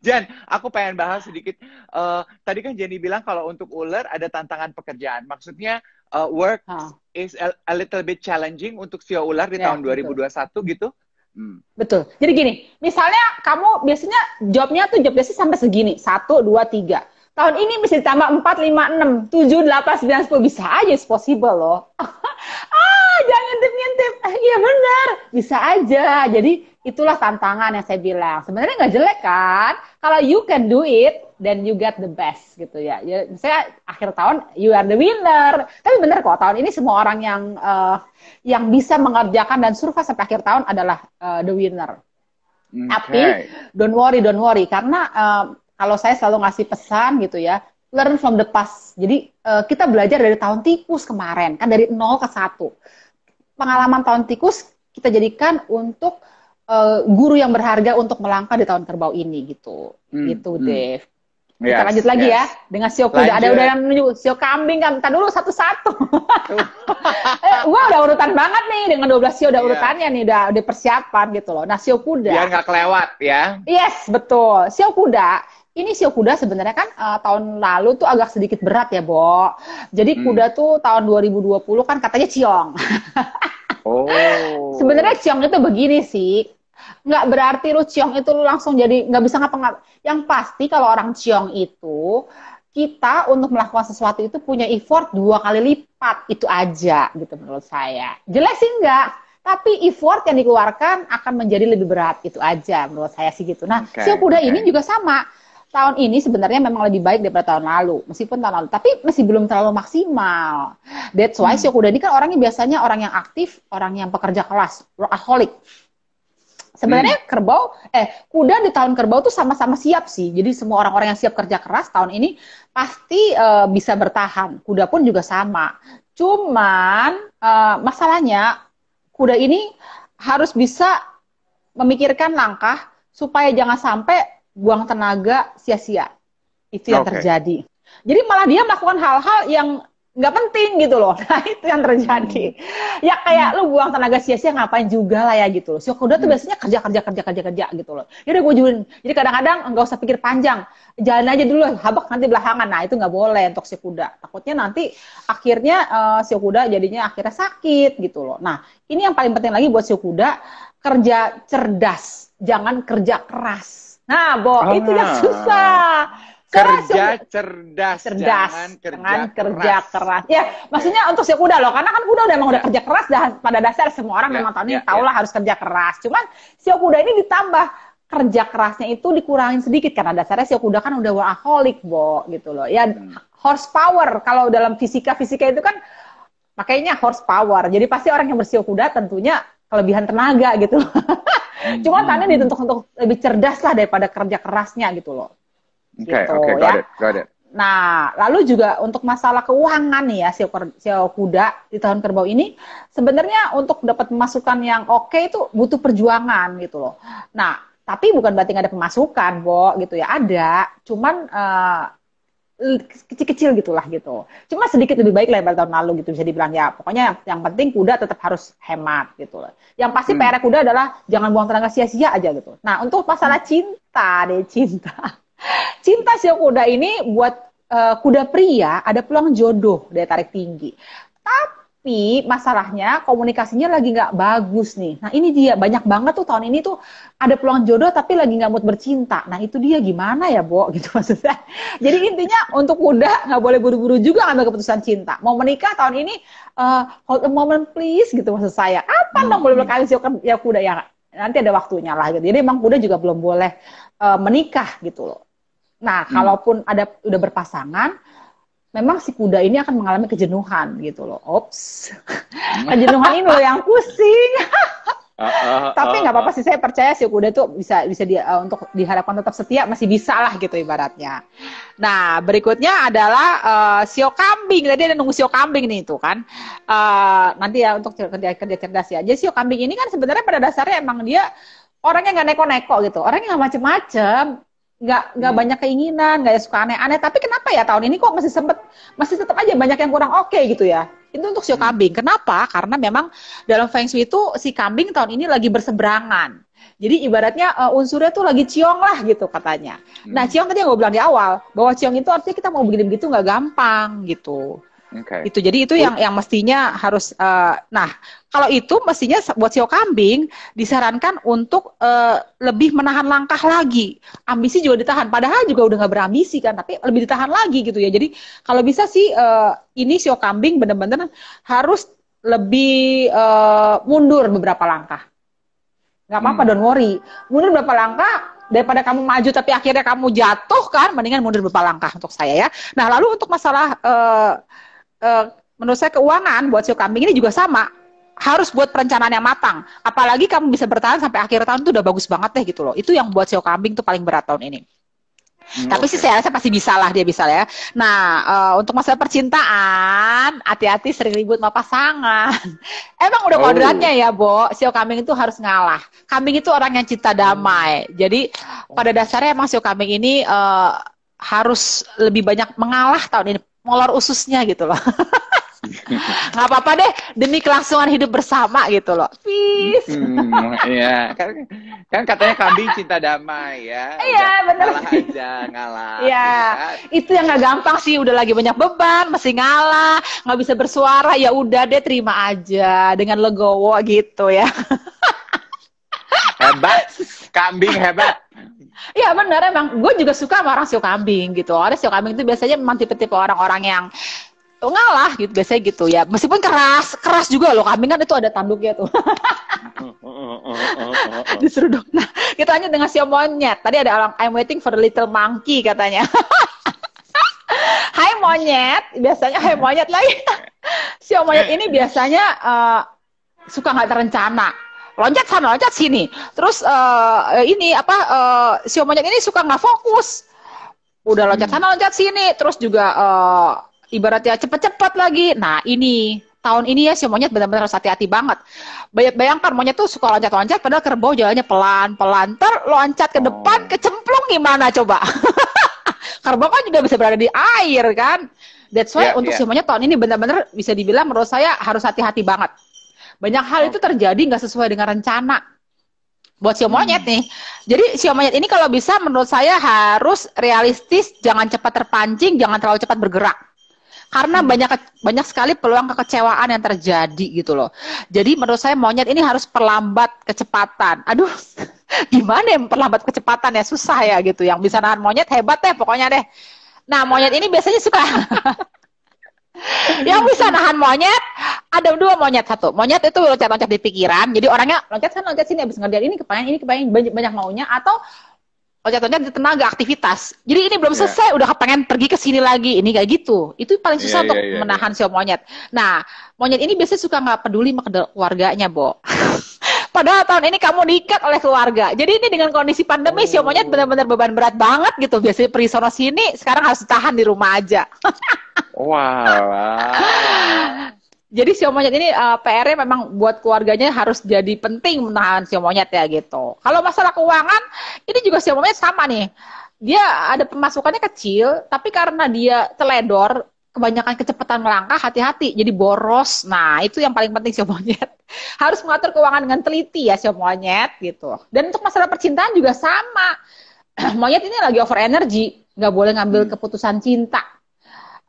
Jen, aku pengen bahas sedikit. Uh, tadi kan Jenny bilang kalau untuk ular ada tantangan pekerjaan. Maksudnya uh, work huh. is a, a little bit challenging untuk si ular di yeah, tahun 2021 betul. gitu. Hmm. Betul. Jadi gini, misalnya kamu biasanya jobnya tuh job sih sampai segini, satu, dua, tiga. Tahun ini bisa ditambah empat, lima, enam, tujuh, delapan, sembilan, sepuluh bisa aja, it's possible loh. Ah, jangan ngintip-ngintip eh, iya benar bisa aja jadi itulah tantangan yang saya bilang sebenarnya nggak jelek kan kalau you can do it then you get the best gitu ya. ya saya misalnya akhir tahun you are the winner. Tapi benar kok tahun ini semua orang yang uh, yang bisa mengerjakan dan survive sampai akhir tahun adalah uh, the winner. Hmm, okay. Tapi don't worry, don't worry karena uh, kalau saya selalu ngasih pesan gitu ya, learn from the past. Jadi uh, kita belajar dari tahun tikus kemarin kan dari nol ke satu pengalaman tahun tikus kita jadikan untuk uh, guru yang berharga untuk melangkah di tahun kerbau ini gitu. Hmm, gitu, hmm. Dev. Yes, lanjut lagi yes. ya dengan sio kuda. Ada udah yang menuju sio kambing kan. Entar dulu satu-satu. Wah, eh, udah urutan banget nih dengan 12 sio udah yeah. urutannya nih, udah udah persiapan gitu loh. Nah, sio kuda. Biar nggak kelewat ya. Yes, betul. Sio kuda ini sio kuda sebenarnya kan uh, tahun lalu tuh agak sedikit berat ya, Bo. Jadi hmm. kuda tuh tahun 2020 kan katanya ciong. oh. Sebenarnya ciong itu begini sih. Nggak berarti lu ciong itu lu langsung jadi nggak bisa ngapa-ngapa. Yang pasti kalau orang ciong itu kita untuk melakukan sesuatu itu punya effort dua kali lipat itu aja gitu menurut saya. Jelas sih enggak, tapi effort yang dikeluarkan akan menjadi lebih berat itu aja menurut saya sih gitu. Nah, okay, sio kuda okay. ini juga sama tahun ini sebenarnya memang lebih baik daripada tahun lalu, meskipun tahun lalu, tapi masih belum terlalu maksimal. That's why hmm. kuda ini kan orangnya biasanya orang yang aktif, orang yang pekerja kelas, workaholic. Sebenarnya hmm. kerbau, eh kuda di tahun kerbau tuh sama-sama siap sih. Jadi semua orang-orang yang siap kerja keras tahun ini pasti uh, bisa bertahan. Kuda pun juga sama. Cuman uh, masalahnya kuda ini harus bisa memikirkan langkah supaya jangan sampai buang tenaga sia-sia. Itu yang okay. terjadi. Jadi malah dia melakukan hal-hal yang nggak penting gitu loh. Nah itu yang terjadi. Ya kayak hmm. lu buang tenaga sia-sia ngapain juga lah ya gitu loh. Si tuh hmm. biasanya kerja kerja kerja kerja kerja gitu loh. Jadi ya gue jualin. Jadi kadang-kadang nggak usah pikir panjang. Jalan aja dulu, habak nanti belakangan. Nah itu nggak boleh untuk si kuda. Takutnya nanti akhirnya uh, si kuda jadinya akhirnya sakit gitu loh. Nah ini yang paling penting lagi buat si kuda kerja cerdas, jangan kerja keras Nah, Bo, ah, itu yang susah. Kerja cerdas, cerdas, jangan kerja, jangan kerja keras. keras. Ya, maksudnya untuk si kuda loh, karena kan kuda udah emang udah kerja keras dah pada dasar semua orang ya, memang tahu ya, ini ya, ya. harus kerja keras. Cuman si kuda ini ditambah kerja kerasnya itu dikurangin sedikit karena dasarnya si kuda kan udah workaholic, Bo, gitu loh. Ya hmm. horsepower kalau dalam fisika fisika itu kan makanya horsepower. Jadi pasti orang yang bersio kuda tentunya kelebihan tenaga gitu. cuma hmm. tanya dituntut untuk lebih cerdas lah daripada kerja kerasnya gitu loh. Oke, okay, gitu, oke, okay, ya. got got it. Nah, lalu juga untuk masalah keuangan nih ya, si Sio Kuda di tahun kerbau ini, sebenarnya untuk dapat pemasukan yang oke okay itu butuh perjuangan gitu loh. Nah, tapi bukan berarti nggak ada pemasukan, Bo, gitu ya, ada. Cuman uh, Eh, kecil-kecil gitulah gitu. Cuma sedikit lebih baik lebar tahun lalu gitu bisa dibilang ya. Pokoknya yang, yang penting kuda tetap harus hemat gitu loh. Yang pasti hmm. PR kuda adalah jangan buang tenaga sia-sia aja gitu. Nah, untuk masalah hmm. cinta deh cinta. Cinta si kuda ini buat uh, kuda pria ada peluang jodoh daya tarik tinggi. Tapi tapi masalahnya komunikasinya lagi nggak bagus nih. Nah ini dia banyak banget tuh tahun ini tuh ada peluang jodoh tapi lagi nggak mood bercinta. Nah itu dia gimana ya Bo gitu maksudnya. Jadi intinya untuk muda nggak boleh buru-buru juga ngambil keputusan cinta. Mau menikah tahun ini uh, hold a moment please gitu maksud saya. Apa hmm. dong boleh hmm. berkali ya kuda ya nanti ada waktunya lah gitu. Jadi emang kuda juga belum boleh uh, menikah gitu loh. Nah hmm. kalaupun ada udah berpasangan memang si kuda ini akan mengalami kejenuhan gitu loh. Ops, hmm. kejenuhan ini loh yang pusing. Ah, ah, ah, Tapi nggak apa-apa sih saya percaya si kuda tuh bisa bisa di, uh, eh, untuk diharapkan tetap setia masih bisa lah gitu ibaratnya. Nah berikutnya adalah uh, sio kambing tadi ada nunggu sio kambing nih itu kan. Uh, nanti ya untuk kerja kerja cerdas ya. Jadi sio kambing ini kan sebenarnya pada dasarnya emang dia orangnya nggak neko-neko gitu, orangnya nggak macem-macem nggak nggak hmm. banyak keinginan nggak suka aneh-aneh tapi kenapa ya tahun ini kok masih sempet masih tetap aja banyak yang kurang oke okay, gitu ya itu untuk sio hmm. kambing kenapa karena memang dalam feng shui itu si kambing tahun ini lagi berseberangan jadi ibaratnya uh, unsurnya tuh lagi ciong lah gitu katanya. Nah, hmm. Nah ciong tadi yang gue bilang di awal bahwa ciong itu artinya kita mau begini begitu nggak gampang gitu. Okay. Gitu. Itu jadi itu yang yang mestinya harus uh, nah kalau itu mestinya buat siok kambing disarankan untuk uh, lebih menahan langkah lagi ambisi juga ditahan padahal juga udah nggak berambisi kan tapi lebih ditahan lagi gitu ya jadi kalau bisa sih uh, ini siok kambing bener-bener harus lebih uh, mundur beberapa langkah nggak apa-apa hmm. don't worry mundur beberapa langkah daripada kamu maju tapi akhirnya kamu jatuh kan mendingan mundur beberapa langkah untuk saya ya nah lalu untuk masalah uh, Eh, menurut saya keuangan buat sio kambing ini juga sama harus buat perencanaan yang matang. Apalagi kamu bisa bertahan sampai akhir tahun itu udah bagus banget deh gitu loh. Itu yang buat sio kambing tuh paling berat tahun ini. Hmm, Tapi okay. sih saya rasa pasti bisa lah dia bisa ya. Nah uh, untuk masalah percintaan, hati-hati sering ribut sama pasangan. Emang udah oh. ya, Bo. Sio kambing itu harus ngalah. Kambing itu orang yang cinta damai. Hmm. Jadi pada oh. dasarnya emang sio kambing ini uh, harus lebih banyak mengalah tahun ini molor ususnya gitu loh. nggak apa-apa deh demi kelangsungan hidup bersama gitu loh peace hmm, iya kan, kan katanya kambing cinta damai ya iya benar ngalah aja ngalah iya gitu kan? itu yang nggak gampang sih udah lagi banyak beban masih ngalah nggak bisa bersuara ya udah deh terima aja dengan legowo gitu ya hebat kambing hebat Iya benar emang. Gue juga suka sama orang sio kambing gitu. Orang sio kambing itu biasanya memang tipe-tipe orang-orang yang oh, ngalah gitu biasanya gitu ya. Meskipun keras, keras juga loh. Kambing kan itu ada tanduknya tuh. Disuruh dong. Nah, kita hanya dengan sio monyet. Tadi ada orang I'm waiting for the little monkey katanya. hai monyet, biasanya hai monyet lagi. sio monyet eh, ini biasanya uh, suka nggak terencana loncat sana loncat sini terus uh, ini apa uh, si monyet ini suka nggak fokus udah loncat hmm. sana loncat sini terus juga uh, ibaratnya cepet-cepet lagi nah ini tahun ini ya si monyet benar-benar harus hati-hati banget. Banyak bayangkan monyet tuh suka loncat-loncat padahal kerbau jalannya pelan-pelan. Ter loncat ke depan oh. kecemplung gimana coba? kerbau kan juga bisa berada di air kan. That's why yeah, untuk yeah. si monyet tahun ini benar-benar bisa dibilang menurut saya harus hati-hati banget. Banyak hal itu oh. terjadi nggak sesuai dengan rencana buat si monyet hmm. nih. Jadi si monyet ini kalau bisa menurut saya harus realistis, jangan cepat terpancing, jangan terlalu cepat bergerak. Karena hmm. banyak banyak sekali peluang kekecewaan yang terjadi gitu loh. Jadi menurut saya monyet ini harus perlambat kecepatan. Aduh, gimana yang perlambat kecepatan ya susah ya gitu. Yang bisa nahan monyet hebat deh pokoknya deh. Nah monyet ini biasanya suka yang bisa nahan monyet ada dua monyet satu monyet itu loncat-loncat di pikiran jadi orangnya loncat sana loncat sini abis ngerjain ini kepengen ini kepengen banyak, banyak maunya atau loncat-loncat di tenaga aktivitas jadi ini belum iya. selesai yeah. udah kepengen pergi ke sini lagi ini kayak gitu itu paling iya, susah yeah, untuk yeah, yeah, menahan yeah. si monyet nah monyet ini biasanya suka nggak peduli sama keluarganya bo Padahal tahun ini kamu diikat oleh keluarga. Jadi ini dengan kondisi pandemi, oh. si monyet oh. benar-benar beban berat banget gitu. Biasanya perisono sini, sekarang harus tahan di rumah aja. Wow. Jadi siomonya ini uh, eh, PR-nya memang buat keluarganya harus jadi penting menahan siomonya monyet ya gitu. Kalau masalah keuangan, ini juga siomonya sama nih. Dia ada pemasukannya kecil, tapi karena dia teledor, kebanyakan kecepatan melangkah, hati-hati, jadi boros. Nah, itu yang paling penting siomonya. Harus mengatur keuangan dengan teliti ya siomonya gitu. Dan untuk masalah percintaan juga sama. monyet ini lagi over energy, nggak boleh ngambil hmm. keputusan cinta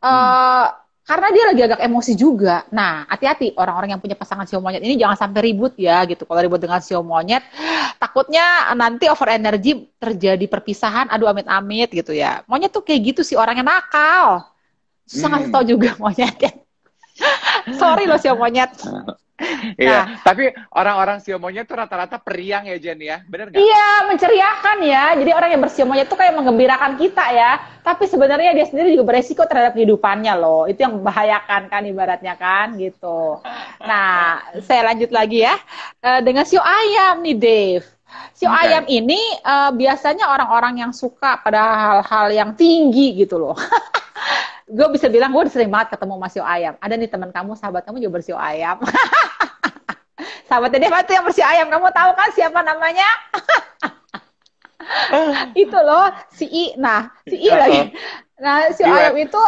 Uh, Karena dia lagi agak emosi juga. Nah, hati-hati orang-orang yang punya pasangan siu monyet ini jangan sampai ribut ya gitu. Kalau ribut dengan siu monyet, takutnya nanti over energy terjadi perpisahan. Aduh, amit-amit gitu ya. Monyet tuh kayak gitu sih orangnya nakal. Susah hmm. ngasih tau juga monyet ya. Sorry loh siomonyet. monyet. Nah, Iya, nah, tapi orang-orang siomonya tuh rata-rata periang ya Jen ya, benar nggak? Iya, menceriakan ya. Jadi orang yang bersiomonya tuh kayak mengembirakan kita ya. Tapi sebenarnya dia sendiri juga beresiko terhadap kehidupannya loh. Itu yang membahayakan kan ibaratnya kan gitu. Nah, saya lanjut lagi ya eh, dengan sio ayam nih Dave. Sio okay. ayam ini eh, biasanya orang-orang yang suka pada hal-hal yang tinggi gitu loh. gue bisa bilang gue sering banget ketemu mas Yo Ayam. Ada nih teman kamu, sahabat kamu juga bersio ayam. Sahabatnya dia itu yang bersio ayam. Kamu tahu kan siapa namanya? itu loh si I. Nah, si I lagi. Nah, si Iwet. ayam itu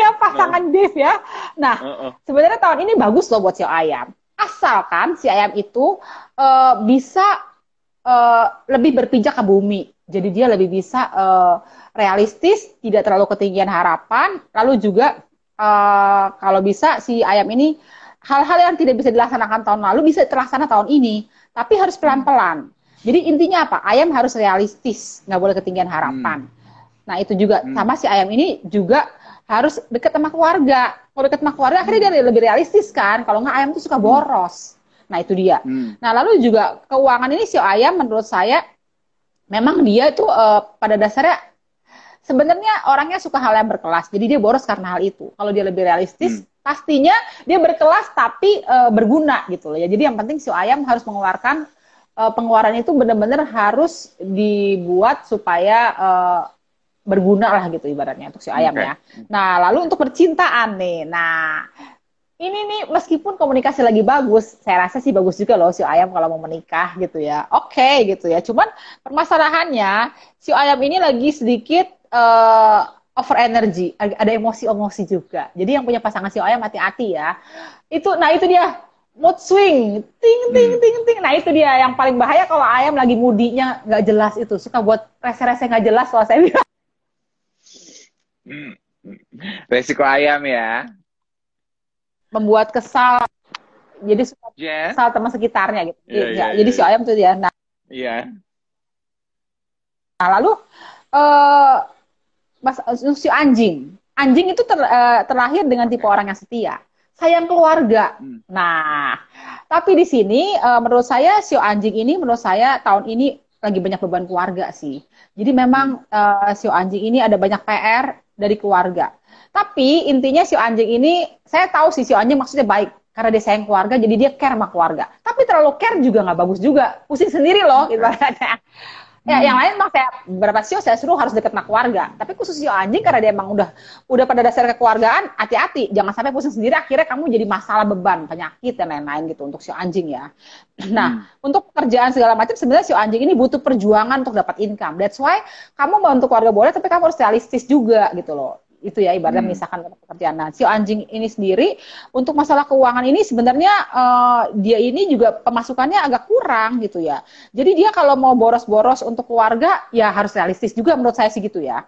ya pasangan uh. Dave ya. Nah, uh -uh. sebenarnya tahun ini bagus loh buat si ayam. Asalkan si ayam itu uh, bisa uh, lebih berpijak ke bumi. Jadi dia lebih bisa uh, realistis, tidak terlalu ketinggian harapan, lalu juga uh, kalau bisa si ayam ini hal-hal yang tidak bisa dilaksanakan tahun lalu bisa terlaksana tahun ini, tapi harus hmm. pelan-pelan. Jadi intinya apa? Ayam harus realistis, nggak boleh ketinggian hmm. harapan. Hmm. Nah itu juga hmm. sama si ayam ini juga harus deket sama keluarga. Kalau deket sama keluarga akhirnya dia lebih realistis kan. Kalau nggak ayam tuh suka hmm. boros. Hmm. Nah itu dia. Hmm. Nah lalu juga keuangan ini si ayam menurut saya memang dia itu uh, eh, pada dasarnya sebenarnya orangnya suka hal yang berkelas. Jadi dia boros karena hal itu. Kalau dia lebih realistis, hmm. pastinya dia berkelas tapi e, berguna gitu loh. Ya jadi yang penting si ayam harus mengeluarkan e, pengeluaran itu benar-benar harus dibuat supaya e, berguna lah gitu ibaratnya untuk si ayam okay. ya. Nah, lalu untuk percintaan nih. Nah, ini nih meskipun komunikasi lagi bagus, saya rasa sih bagus juga loh si ayam kalau mau menikah gitu ya. Oke okay, gitu ya. Cuman permasalahannya si ayam ini lagi sedikit uh, over energy, ada emosi-emosi juga. Jadi yang punya pasangan si ayam hati-hati ya. Itu nah itu dia mood swing, ting ting hmm. ting ting. Nah itu dia yang paling bahaya kalau ayam lagi mudinya nggak jelas itu suka buat rese-rese nggak jelas kalau saya bilang. Hmm. Resiko ayam ya membuat kesal jadi suka yeah. kesal teman sekitarnya gitu yeah, yeah, yeah, jadi si ayam tuh dia nah yeah. nah lalu uh, mas si anjing anjing itu ter, uh, terlahir dengan tipe okay. orang yang setia sayang keluarga. Hmm. Nah, tapi di sini uh, menurut saya si anjing ini menurut saya tahun ini lagi banyak beban keluarga sih. Jadi memang uh, si anjing ini ada banyak PR dari keluarga. Tapi intinya si anjing ini, saya tahu sih si anjing maksudnya baik karena dia sayang keluarga, jadi dia care sama keluarga. Tapi terlalu care juga nggak bagus juga, pusing sendiri loh iya. ibaratnya. Ya, hmm. yang lain mah saya berapa sih oh, saya suruh harus deket sama keluarga. Tapi khusus si anjing karena dia emang udah udah pada dasar kekeluargaan, hati-hati jangan sampai pusing sendiri akhirnya kamu jadi masalah beban, penyakit dan lain-lain gitu untuk si anjing ya. Nah, hmm. untuk pekerjaan segala macam sebenarnya si anjing ini butuh perjuangan untuk dapat income. That's why kamu mau untuk keluarga boleh tapi kamu harus realistis juga gitu loh itu ya ibaratnya hmm. misalkan pekerjaan. Nah, si anjing ini sendiri untuk masalah keuangan ini sebenarnya uh, dia ini juga pemasukannya agak kurang gitu ya. Jadi dia kalau mau boros-boros untuk keluarga ya harus realistis juga menurut saya sih gitu ya.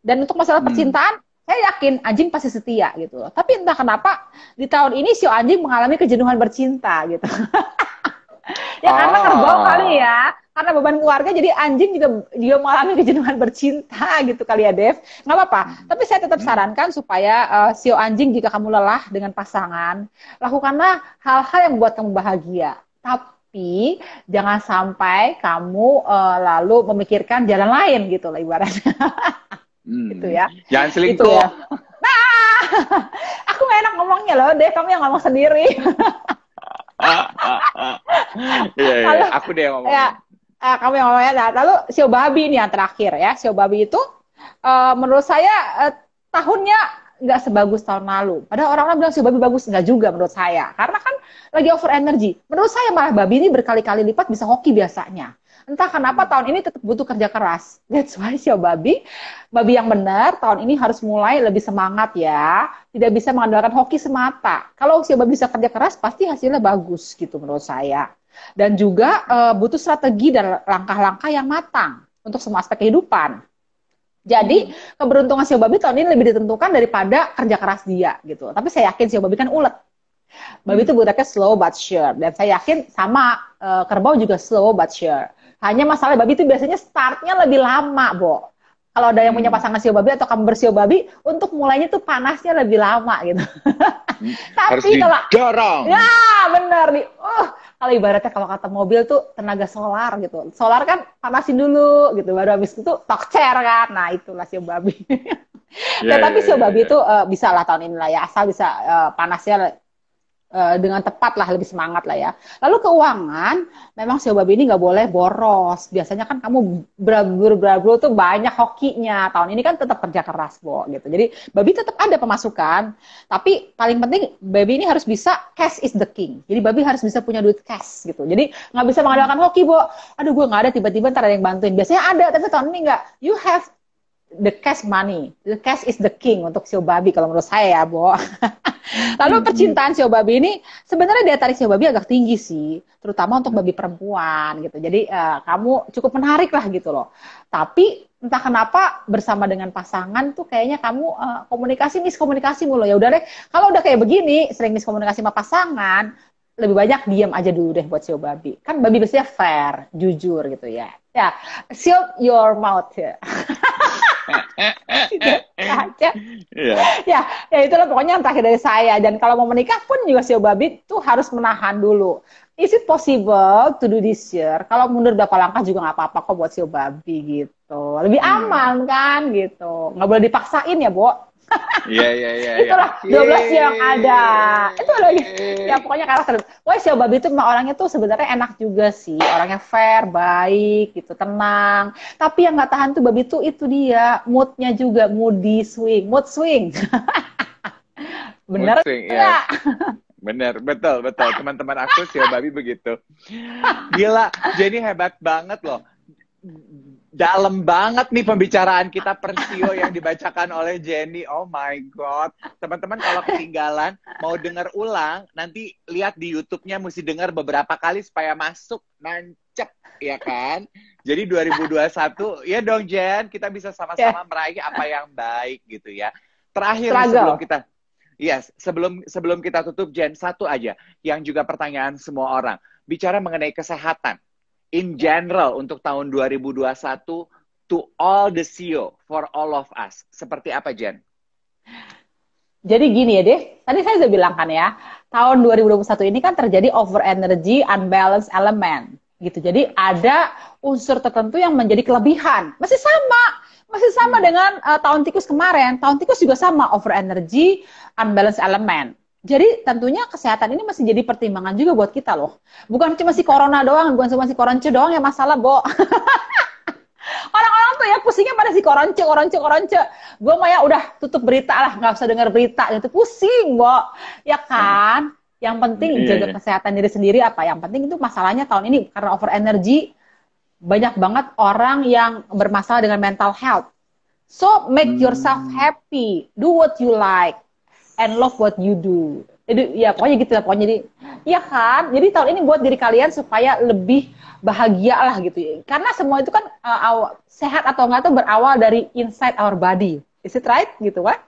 Dan untuk masalah hmm. percintaan saya yakin anjing pasti setia gitu Tapi entah kenapa di tahun ini si anjing mengalami kejenuhan bercinta gitu. ya karena oh. kerbau kali ya karena beban keluarga jadi anjing juga dia mengalami kejenuhan bercinta gitu kali ya Dev nggak apa-apa hmm. tapi saya tetap hmm. sarankan supaya uh, eh, sio anjing jika kamu lelah dengan pasangan lakukanlah hal-hal yang membuat kamu bahagia tapi jangan sampai kamu uh, lalu memikirkan jalan lain gitu lah ibaratnya hmm. gitu ya jangan selingkuh gitu ya. nah aku gak enak ngomongnya loh Dev kamu yang ngomong sendiri Iya, iya. Aku deh yang ngomong. Ya, uh, kamu yang ngomongnya. Nah, lalu Sio Babi ini yang terakhir ya. Sio Babi itu uh, menurut saya uh, tahunnya nggak sebagus tahun lalu. Padahal orang-orang bilang Sio Babi bagus. Nggak juga menurut saya. Karena kan lagi over energy. Menurut saya malah Babi ini berkali-kali lipat bisa hoki biasanya. Entah kenapa tahun ini tetap butuh kerja keras. That's why Sio Babi, Babi yang benar tahun ini harus mulai lebih semangat ya tidak bisa mengandalkan hoki semata. Kalau siapa bisa kerja keras, pasti hasilnya bagus gitu menurut saya. Dan juga uh, butuh strategi dan langkah-langkah yang matang untuk semua aspek kehidupan. Jadi hmm. keberuntungan si Babi tahun ini lebih ditentukan daripada kerja keras dia gitu. Tapi saya yakin si Babi kan ulet. Babi itu hmm. slow but sure. Dan saya yakin sama uh, kerbau juga slow but sure. Hanya masalah babi itu biasanya startnya lebih lama, Bo kalau ada yang punya pasangan sio babi atau kamu bersio babi untuk mulainya tuh panasnya lebih lama gitu. Hmm. Tapi kalau dorong. Ya, benar nih. Oh, kalau ibaratnya kalau kata mobil tuh tenaga solar gitu. Solar kan panasin dulu gitu baru habis itu tokcer kan. Nah, itulah sio babi. yeah, iya, nah, tapi yeah, sio iya, babi yeah, itu uh, bisa lah tahun ini lah ya asal bisa uh, panasnya Eh, dengan tepat lah lebih semangat lah ya. Lalu keuangan, memang si Babi ini nggak boleh boros. Biasanya kan kamu berabur-berabur tuh banyak hokinya. Tahun ini kan tetap kerja keras, Bo, gitu. Jadi Babi tetap ada pemasukan, tapi paling penting Babi ini harus bisa cash is the king. Jadi Babi harus bisa punya duit cash gitu. Jadi nggak bisa mengandalkan hoki, Bo. Aduh, gue nggak ada tiba-tiba ntar ada yang bantuin. Biasanya ada, tapi tahun ini nggak. You have the cash money. The cash is the king untuk Sio Babi kalau menurut saya ya, Bo. Lalu hmm. percintaan Sio Babi ini sebenarnya daya tarik Sio Babi agak tinggi sih, terutama untuk babi perempuan gitu. Jadi uh, kamu cukup menarik lah gitu loh. Tapi entah kenapa bersama dengan pasangan tuh kayaknya kamu uh, komunikasi miskomunikasi mulu ya udah deh kalau udah kayak begini sering miskomunikasi sama pasangan lebih banyak diam aja dulu deh buat sio babi kan babi biasanya fair jujur gitu ya ya seal your mouth ya ya ya, ya itulah pokoknya yang terakhir dari saya. Dan kalau mau menikah pun juga si Babi tuh harus menahan dulu. Is it possible to do this year? Kalau mundur berapa langkah juga nggak apa-apa kok buat si Babi gitu. Lebih hmm. aman hmm. kan gitu. Nggak boleh dipaksain ya, Bu. Iya, iya iya iya. Itulah dua belas yang ada. Itu loh ya pokoknya karakter. Wah si Babi itu orangnya tuh sebenarnya enak juga sih. Orangnya fair, baik, gitu, tenang. Tapi yang nggak tahan tuh Babi itu itu dia moodnya juga moody swing, mood swing. Bener swing, ya. Bener, betul, betul. Teman-teman aku si Babi begitu. Gila, jadi hebat banget loh dalam banget nih pembicaraan kita Persio yang dibacakan oleh Jenny. Oh my god. Teman-teman kalau ketinggalan mau dengar ulang nanti lihat di YouTube-nya mesti dengar beberapa kali supaya masuk nancep ya kan. Jadi 2021 ya dong Jen, kita bisa sama-sama yeah. meraih apa yang baik gitu ya. Terakhir Struggle. sebelum kita Yes, sebelum sebelum kita tutup Jen satu aja yang juga pertanyaan semua orang. Bicara mengenai kesehatan in general untuk tahun 2021 to all the CEO for all of us? Seperti apa, Jen? Jadi gini ya deh, tadi saya sudah bilang kan ya, tahun 2021 ini kan terjadi over energy unbalanced element gitu. Jadi ada unsur tertentu yang menjadi kelebihan. Masih sama, masih sama hmm. dengan uh, tahun tikus kemarin. Tahun tikus juga sama over energy unbalanced element jadi tentunya kesehatan ini masih jadi pertimbangan juga buat kita loh. Bukan cuma si corona doang, bukan cuma si koronce doang yang masalah, Bo. Orang-orang tuh ya pusingnya pada si koronce, koronce, koronce. Gue mah ya udah tutup berita lah, nggak usah dengar berita. Itu pusing, Bo. Ya kan? Yang penting yeah. jaga iya. kesehatan diri sendiri apa? Yang penting itu masalahnya tahun ini karena over energy banyak banget orang yang bermasalah dengan mental health. So make hmm. yourself happy, do what you like and love what you do. Jadi ya pokoknya gitu lah pokoknya jadi ya kan. Jadi tahun ini buat diri kalian supaya lebih bahagia lah gitu. ya. Karena semua itu kan uh, eh, awal, sehat atau enggak tuh berawal dari inside our body. Is it right gitu kan?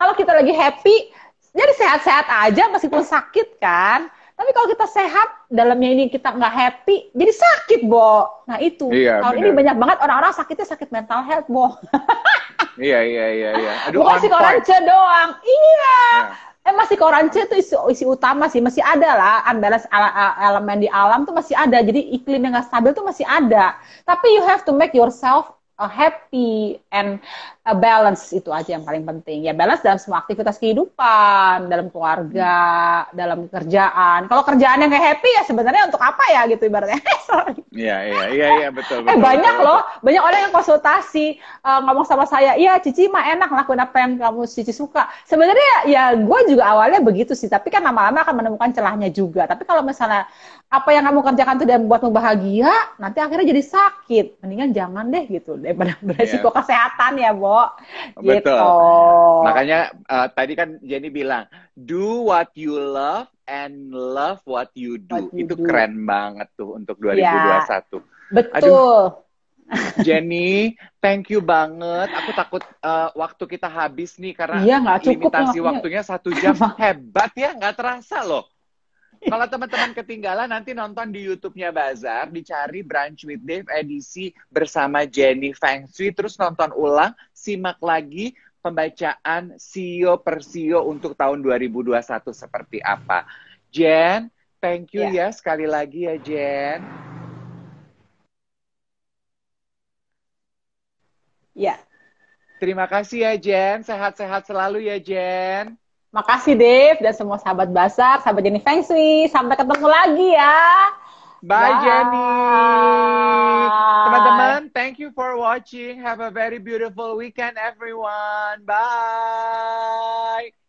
Kalau kita lagi happy, jadi sehat-sehat aja meskipun sakit kan. Tapi kalau kita sehat, dalamnya ini kita nggak happy, jadi sakit, Bo. Nah itu, iya, tahun ini banyak banget orang-orang sakitnya sakit mental health, Bo. iya, iya, iya. iya. Aduh, Bukan koranca doang. Iya. Yeah. Eh, masih koranca itu isi, isi utama sih, masih ada lah. ala, elemen di alam tuh masih ada. Jadi iklim yang nggak stabil tuh masih ada. Tapi you have to make yourself uh, happy and uh, balance itu aja yang paling penting. Ya balance dalam semua aktivitas kehidupan, dalam keluarga, hmm. dalam kerjaan. Kalau kerjaan yang gak happy ya sebenarnya untuk apa ya gitu ibaratnya. Iya iya iya iya betul eh, betul. Eh, banyak betul, loh, banyak orang yang konsultasi uh, ngomong sama saya, "Iya, Cici mah enak lakuin apa yang kamu Cici suka." Sebenarnya ya gue juga awalnya begitu sih, tapi kan lama-lama akan menemukan celahnya juga. Tapi kalau misalnya apa yang kamu kerjakan itu tidak membuatmu bahagia, nanti akhirnya jadi sakit. Mendingan jangan deh gitu daripada beresiko yeah. kesehatan ya, Bo. Betul. Gitu. Makanya uh, tadi kan Jenny bilang, do what you love and love what you do. What you Itu do. keren banget tuh untuk 2021. Ya, betul. Aduh. Jenny, thank you banget. Aku takut uh, waktu kita habis nih karena iya, cukup limitasi iya. waktunya satu jam. Hebat ya, nggak terasa loh. Kalau teman-teman ketinggalan nanti nonton di YouTube-nya Bazar, dicari Brunch with Dave edisi bersama Jenny Feng Shui, terus nonton ulang, simak lagi pembacaan CEO per CEO untuk tahun 2021 seperti apa. Jen, thank you yeah. ya sekali lagi ya Jen. Ya. Yeah. Terima kasih ya Jen, sehat-sehat selalu ya Jen. Makasih Dev dan semua sahabat Basar, sahabat Jenny Feng Shui. Sampai ketemu lagi ya. Bye, Bye. Jenny. Teman-teman, thank you for watching. Have a very beautiful weekend everyone. Bye.